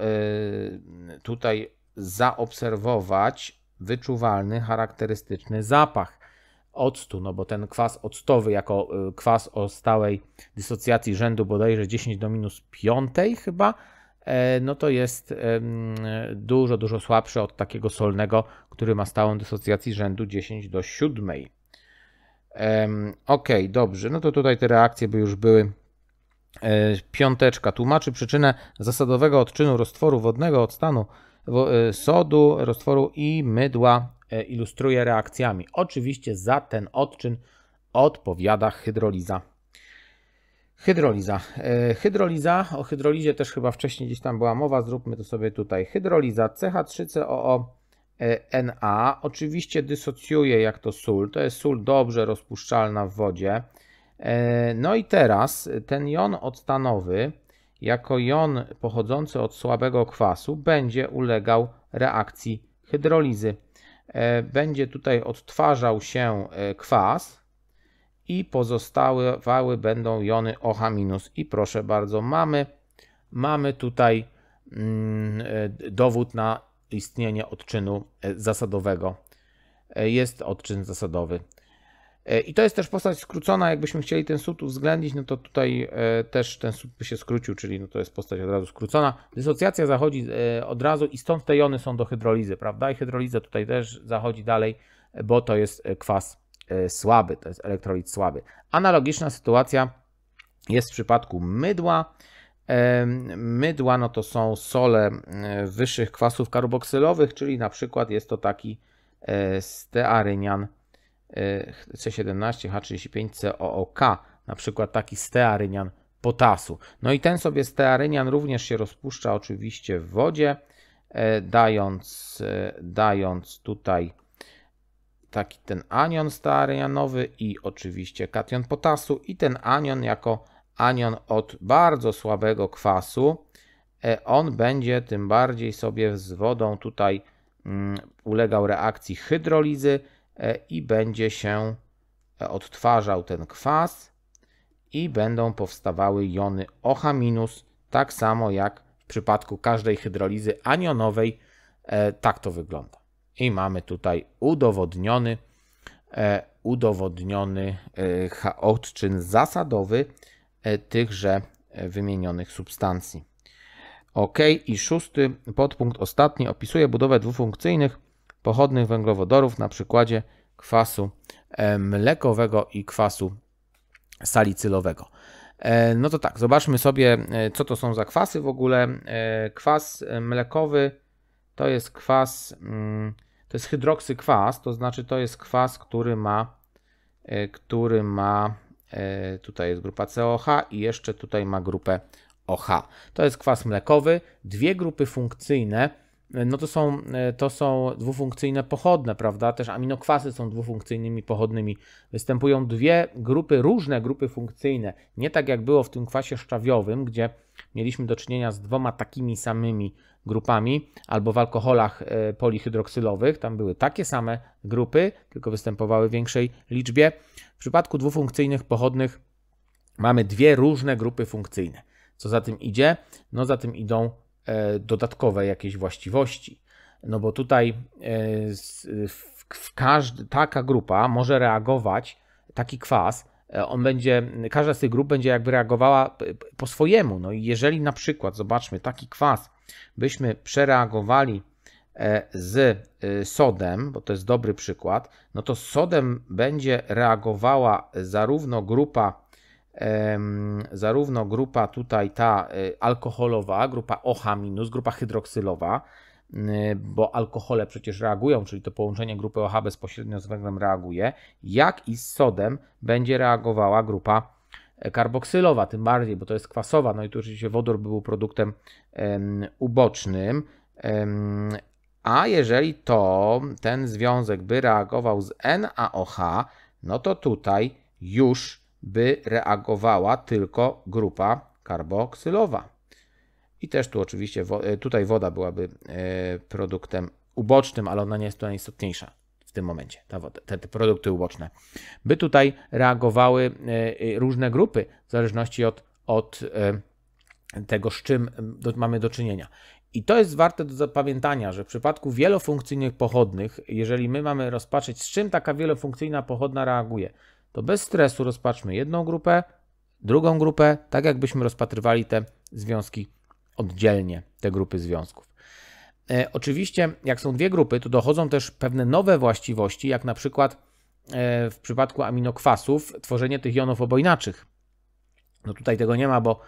tutaj zaobserwować wyczuwalny, charakterystyczny zapach octu, no bo ten kwas octowy jako y, kwas o stałej dysocjacji rzędu bodajże 10 do minus 5 chyba, e, no to jest dużo, dużo słabszy od takiego solnego, który ma stałą dysocjację rzędu 10 do 7. Ok, dobrze, no to tutaj te reakcje by już były. E, piąteczka tłumaczy przyczynę zasadowego odczynu roztworu wodnego od stanu E, sodu, roztworu i mydła e, ilustruje reakcjami. Oczywiście za ten odczyn odpowiada hydroliza. Hydroliza. E, hydroliza, o hydrolizie też chyba wcześniej gdzieś tam była mowa, zróbmy to sobie tutaj. Hydroliza ch 3 coona oczywiście dysocjuje jak to sól, to jest sól dobrze rozpuszczalna w wodzie. No i teraz ten jon odstanowy, jako jon pochodzący od słabego kwasu będzie ulegał reakcji hydrolizy. E, będzie tutaj odtwarzał się e, kwas i pozostałe wały będą jony OH-. I proszę bardzo, mamy, mamy tutaj mm, e, dowód na istnienie odczynu zasadowego. Jest odczyn zasadowy. E, I to jest też postać skrócona, jakbyśmy chcieli ten sud uwzględnić, no to tutaj e, też ten sud by się skrócił, czyli no to jest postać od razu skrócona. Dysocjacja zachodzi e, od razu i stąd te jony są do hydrolizy, prawda? I hydroliza tutaj też zachodzi dalej, bo to jest kwas słaby, to jest elektrolit słaby. Analogiczna sytuacja jest w przypadku mydła. Mydła no to są sole wyższych kwasów karboksylowych, czyli na przykład jest to taki stearynian C17, H35, COOK, na przykład taki stearynian potasu. No i ten sobie stearynian również się rozpuszcza oczywiście w wodzie, e, dając, e, dając tutaj taki ten anion stearynianowy i oczywiście kation potasu i ten anion jako anion od bardzo słabego kwasu, e, on będzie tym bardziej sobie z wodą tutaj mm, ulegał reakcji hydrolizy, E, i będzie się e, odtwarzał ten kwas i będą powstawały jony OH-, tak samo jak w przypadku każdej hydrolizy anionowej, e, tak to wygląda. I mamy tutaj udowodniony, udowodniony odczyn zasadowy tychże wymienionych substancji. OK i szósty podpunkt ostatni opisuje budowę dwufunkcyjnych pochodnych węglowodorów na przykładzie kwasu e, mlekowego i kwasu salicylowego. E, no to tak, zobaczmy sobie, e, co to są za kwasy w ogóle. Kwas mlekowy to jest kwas, mm, to jest hydroksykwas, to znaczy to jest kwas, który ma, który ma, tutaj jest grupa COH i jeszcze tutaj ma grupę OH. To jest kwas mlekowy, dwie grupy funkcyjne E, no to są, e, to są dwufunkcyjne pochodne, prawda? Też aminokwasy są dwufunkcyjnymi pochodnymi. Występują dwie grupy, różne grupy funkcyjne. Nie tak jak było w tym kwasie szczawiowym, gdzie mieliśmy do czynienia z dwoma takimi samymi grupami, albo w alkoholach e, polihydroksylowych. Tam były takie same grupy, tylko występowały w większej liczbie. W przypadku dwufunkcyjnych pochodnych mamy dwie różne grupy funkcyjne. Co za tym idzie? No za tym idą E, dodatkowe jakieś właściwości. No bo tutaj e, w każdy, taka grupa może reagować, taki kwas, e, on będzie, każda z tych grup będzie jakby reagowała po swojemu. No i jeżeli na przykład, zobaczmy, taki kwas byśmy przereagowali z sodem, bo to jest dobry przykład, no to z sodem będzie reagowała zarówno grupa zarówno grupa tutaj ta y, alkoholowa, grupa OH-, grupa hydroksylowa, y, bo alkohole przecież reagują, czyli to połączenie grupy OH bezpośrednio z węglem reaguje, jak i z sodem będzie reagowała grupa e, karboksylowa, tym bardziej, bo to jest kwasowa, no i tu oczywiście wodór był produktem ubocznym. A jeżeli to ten związek by reagował z NaOH, no to tutaj już by reagowała tylko grupa karboksylowa. I też tu oczywiście, e, tutaj woda byłaby e, produktem ubocznym, ale ona nie jest tu najistotniejsza w tym momencie, te, te produkty uboczne. By tutaj reagowały e, różne grupy w zależności od, od tego, z czym mamy do czynienia. I to jest warte do zapamiętania, że w przypadku wielofunkcyjnych pochodnych, jeżeli my mamy rozpatrzeć, z czym taka wielofunkcyjna pochodna reaguje, to bez stresu rozpatrzmy jedną grupę, drugą grupę, tak jakbyśmy rozpatrywali te związki oddzielnie, te grupy związków. E, oczywiście, jak są dwie grupy, to dochodzą też pewne nowe właściwości, jak na przykład e, w przypadku aminokwasów tworzenie tych jonów obojnaczych. No tutaj tego nie ma, bo,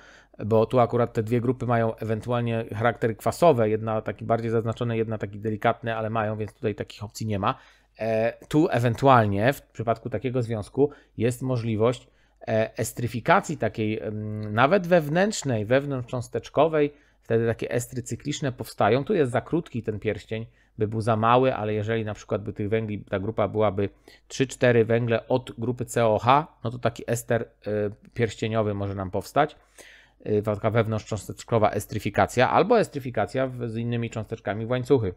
bo tu akurat te dwie grupy mają ewentualnie charaktery kwasowe, jedna taki bardziej zaznaczony, jedna taki delikatny, ale mają, więc tutaj takich opcji nie ma. E, tu ewentualnie w przypadku takiego związku jest możliwość e, estryfikacji takiej nawet wewnętrznej, wewnątrzcząsteczkowej, wtedy takie estry cykliczne powstają. Tu jest za krótki ten pierścień, by był za mały, ale jeżeli na przykład by tych węgli, ta grupa byłaby 3-4 węgle od grupy COH, no to taki ester e, pierścieniowy może nam powstać. Taka wewnątrzcząsteczkowa estryfikacja albo estryfikacja z innymi cząsteczkami w łańcuchy.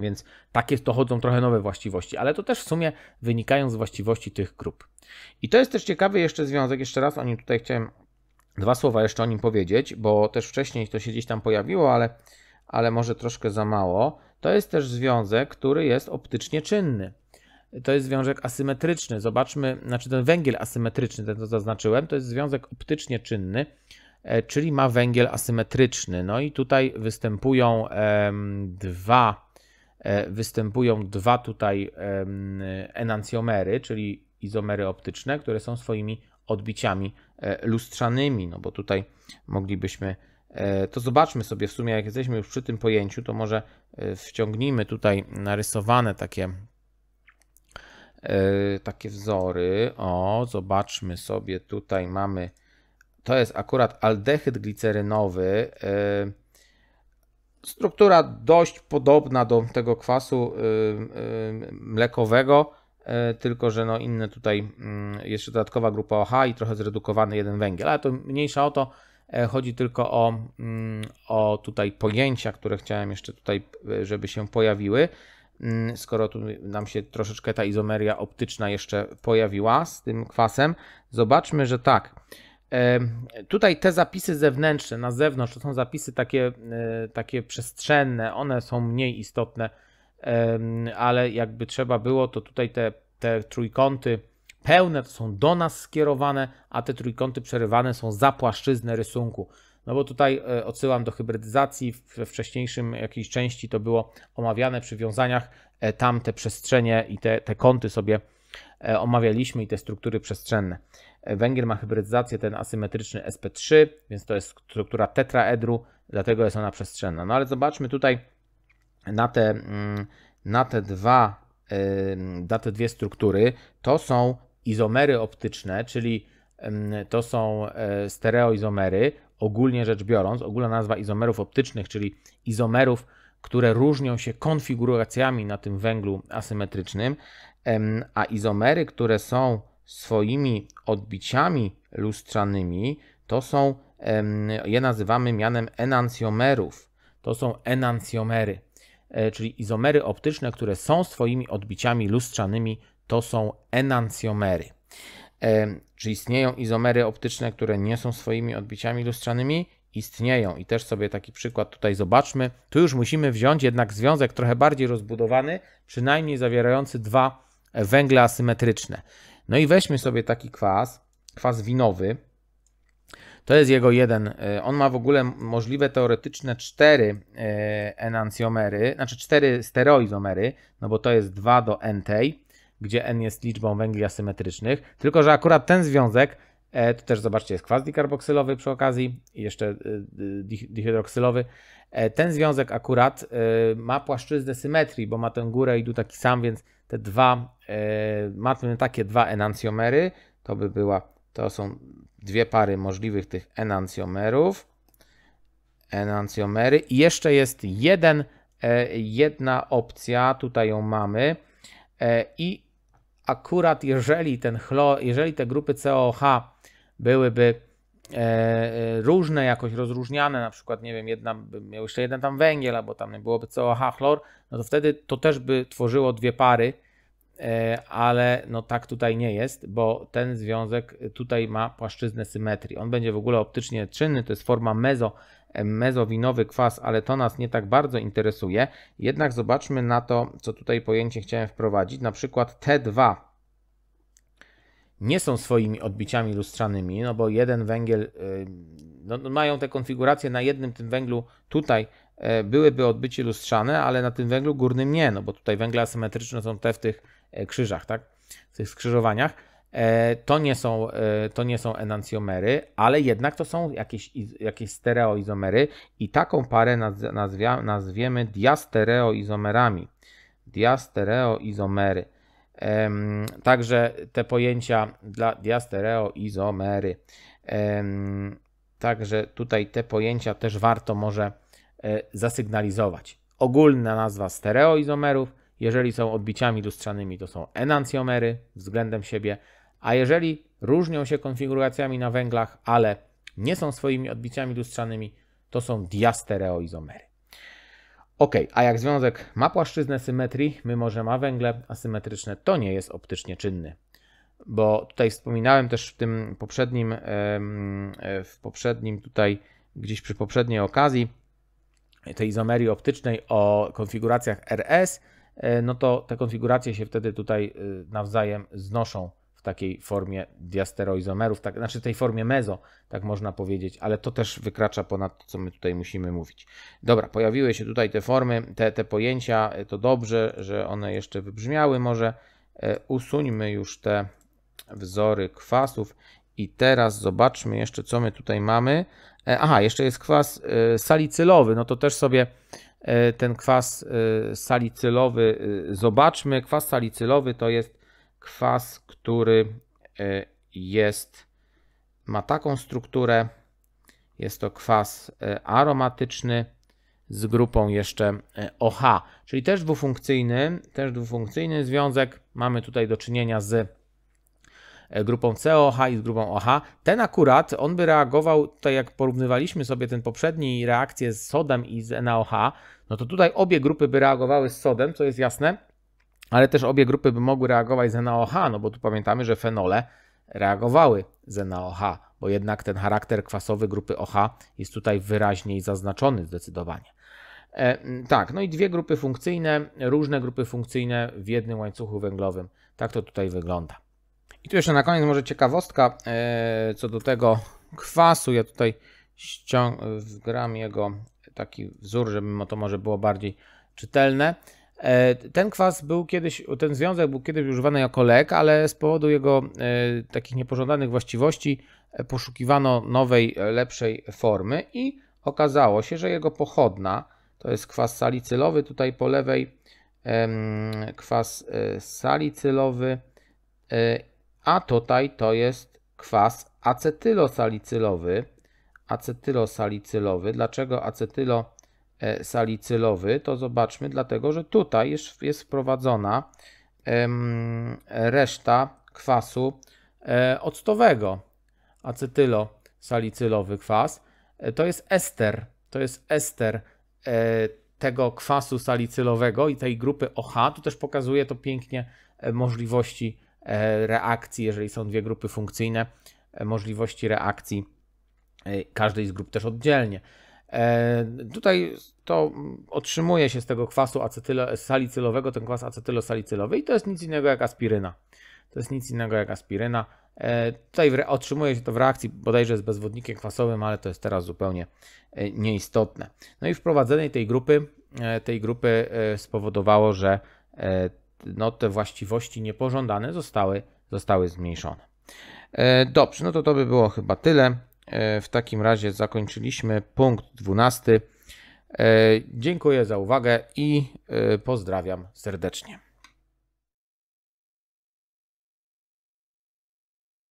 Więc takie to chodzą trochę nowe właściwości, ale to też w sumie wynikają z właściwości tych grup. I to jest też ciekawy jeszcze związek, jeszcze raz o nim tutaj chciałem dwa słowa jeszcze o nim powiedzieć, bo też wcześniej to się gdzieś tam pojawiło, ale, ale może troszkę za mało. To jest też związek, który jest optycznie czynny. To jest związek asymetryczny. Zobaczmy, znaczy ten węgiel asymetryczny, ten co zaznaczyłem, to jest związek optycznie czynny, e, czyli ma węgiel asymetryczny. No i tutaj występują em, dwa E, występują dwa tutaj enancjomery, czyli izomery optyczne, które są swoimi odbiciami e, lustrzanymi, no bo tutaj moglibyśmy e, to zobaczmy sobie w sumie, jak jesteśmy już przy tym pojęciu, to może wciągnijmy tutaj narysowane takie, takie wzory. O, zobaczmy sobie, tutaj mamy, to jest akurat aldehyd glicerynowy, Struktura dość podobna do tego kwasu y, y, mlekowego, y, tylko że no inne tutaj mm, jeszcze dodatkowa grupa OH i trochę zredukowany jeden węgiel, ale to mniejsza o to. E, chodzi tylko o, mm, o tutaj pojęcia, które chciałem jeszcze tutaj, e, żeby się pojawiły. Mm, skoro tu nam się troszeczkę ta izomeria optyczna jeszcze pojawiła z tym kwasem, zobaczmy, że tak. Tutaj te zapisy zewnętrzne, na zewnątrz, to są zapisy takie, e, takie przestrzenne, one są mniej istotne, ale jakby trzeba było, to tutaj te, te trójkąty pełne to są do nas skierowane, a te trójkąty przerywane są za płaszczyznę rysunku. No bo tutaj e, odsyłam do hybrydyzacji, we wcześniejszym jakiejś części to było omawiane przy wiązaniach, e, tam te przestrzenie i te, te kąty sobie omawialiśmy i te struktury przestrzenne. Węgiel ma hybrydyzację ten asymetryczny SP3, więc to jest struktura tetraedru, dlatego jest ona przestrzenna. No ale zobaczmy tutaj na te, mm, na te, dwa, na te dwie struktury. To są izomery optyczne, czyli to są e, stereoizomery, ogólnie rzecz biorąc, ogólna nazwa izomerów optycznych, czyli izomerów, które różnią się konfiguracjami na tym węglu asymetrycznym, a izomery, które są swoimi odbiciami lustrzanymi, to są, je nazywamy mianem enancjomerów. To są enancjomery, e, czyli izomery optyczne, które są swoimi odbiciami lustrzanymi, to są enancjomery. E, czy istnieją izomery optyczne, które nie są swoimi odbiciami lustrzanymi? Istnieją i też sobie taki przykład tutaj zobaczmy. Tu już musimy wziąć jednak związek trochę bardziej rozbudowany, przynajmniej zawierający dwa węgle asymetryczne. No i weźmy sobie taki kwas, kwas winowy. To jest jego jeden. E, on ma w ogóle możliwe teoretyczne cztery e, enancjomery, znaczy cztery steroizomery, no bo to jest 2 do nt, gdzie n jest liczbą węgli asymetrycznych. Tylko, że akurat ten związek e, to też zobaczcie, jest kwas dikarboksylowy przy okazji, jeszcze dihydroksylowy. Ten związek akurat ma płaszczyznę symetrii, bo ma tę górę i dół taki sam, więc te dwa, e, mamy takie dwa enancjomery, to by była, to są dwie pary możliwych tych enancjomerów, enancjomery i jeszcze jest jeden, e, jedna opcja, tutaj ją mamy e, i akurat jeżeli ten chlo, jeżeli te grupy COH byłyby E, e, różne jakoś rozróżniane, na przykład, nie wiem, jedna by miał jeszcze jeden tam węgiel, albo tam byłoby COH, chlor, no to wtedy to też by tworzyło dwie pary, e, ale no tak tutaj nie jest, bo ten związek tutaj ma płaszczyznę symetrii. On będzie w ogóle optycznie czynny, to jest forma mezo, mezowinowy kwas, ale to nas nie tak bardzo interesuje. Jednak zobaczmy na to, co tutaj pojęcie chciałem wprowadzić, na przykład T2 nie są swoimi odbiciami lustrzanymi, no bo jeden węgiel, y, no, no, mają te konfiguracje na jednym tym węglu tutaj y, byłyby odbycie lustrzane, ale na tym węglu górnym nie, no bo tutaj węgle asymetryczne są te w tych y, krzyżach, tak? W tych skrzyżowaniach. E, to nie są, to nie są enancjomery, ale jednak to są jakieś, jakieś stereoizomery i taką parę nazwia, nazwiemy diastereoizomerami. Diastereoizomery. Także te pojęcia dla diastereoizomery. Także tutaj te pojęcia też warto może e, zasygnalizować. Ogólna nazwa stereoizomerów, jeżeli są odbiciami lustrzanymi, to są enancjomery względem siebie, a jeżeli różnią się konfiguracjami na węglach, ale nie są swoimi odbiciami lustrzanymi, to są diastereoizomery. Ok, a jak związek ma płaszczyznę symetrii, mimo że ma węgle asymetryczne, to nie jest optycznie czynny. Bo tutaj wspominałem też w tym poprzednim, e, w poprzednim tutaj, gdzieś przy poprzedniej okazji tej izomerii optycznej o konfiguracjach RS, e, no to te konfiguracje się wtedy tutaj e, nawzajem znoszą takiej formie diasteroizomerów, tak, znaczy tej formie mezo, tak można powiedzieć, ale to też wykracza ponad to, co my tutaj musimy mówić. Dobra, pojawiły się tutaj te formy, te, te pojęcia, to dobrze, że one jeszcze wybrzmiały. Może e, usuńmy już te wzory kwasów i teraz zobaczmy jeszcze, co my tutaj mamy. E, aha, jeszcze jest kwas e, salicylowy, no to też sobie ten kwas salicylowy zobaczmy. Kwas salicylowy to jest kwas, który e, jest, ma taką strukturę. Jest to kwas e, aromatyczny z grupą jeszcze OH, czyli też dwufunkcyjny, też dwufunkcyjny związek. Mamy tutaj do czynienia z grupą COH i z grupą OH. Ten akurat, on by reagował, tak jak porównywaliśmy sobie ten poprzedni reakcję z sodem i z NaOH, no to tutaj obie grupy by reagowały z sodem, co jest jasne, ale też obie grupy by mogły reagować z NaOH, no bo tu pamiętamy, że fenole reagowały z NaOH, bo jednak ten charakter kwasowy grupy OH jest tutaj wyraźniej zaznaczony zdecydowanie. E, tak, no i dwie grupy funkcyjne, różne grupy funkcyjne w jednym łańcuchu węglowym. Tak to tutaj wygląda. I tu jeszcze na koniec może ciekawostka e, co do tego kwasu. Ja tutaj wgram jego taki wzór, żeby to może było bardziej czytelne. E, ten kwas był kiedyś, ten związek był kiedyś używany jako lek, ale z powodu jego e, takich niepożądanych właściwości e, poszukiwano nowej, lepszej formy i okazało się, że jego pochodna to jest kwas salicylowy, tutaj po lewej kwas salicylowy, a tutaj to jest kwas acetylosalicylowy, acetylosalicylowy. Dlaczego acetylo E, salicylowy, to zobaczmy, dlatego że tutaj jest, jest wprowadzona reszta kwasu e, octowego, acetylosalicylowy kwas. E, to jest ester, to jest ester tego kwasu salicylowego i tej grupy OH. Tu też pokazuje to pięknie możliwości reakcji, jeżeli są dwie grupy funkcyjne, możliwości reakcji każdej z grup też oddzielnie. E, tutaj to otrzymuje się z tego kwasu acetylo, salicylowego, ten kwas acetylosalicylowy i to jest nic innego jak aspiryna. To jest nic innego jak aspiryna. E, tutaj otrzymuje się to w reakcji bodajże z bezwodnikiem kwasowym, ale to jest teraz zupełnie e, nieistotne. No i wprowadzenie tej grupy, tej grupy spowodowało, że no, te właściwości niepożądane zostały, zostały zmniejszone. Dobrze, no to to by było chyba tyle. E, w takim razie zakończyliśmy punkt 12. E, dziękuję za uwagę i e, pozdrawiam serdecznie.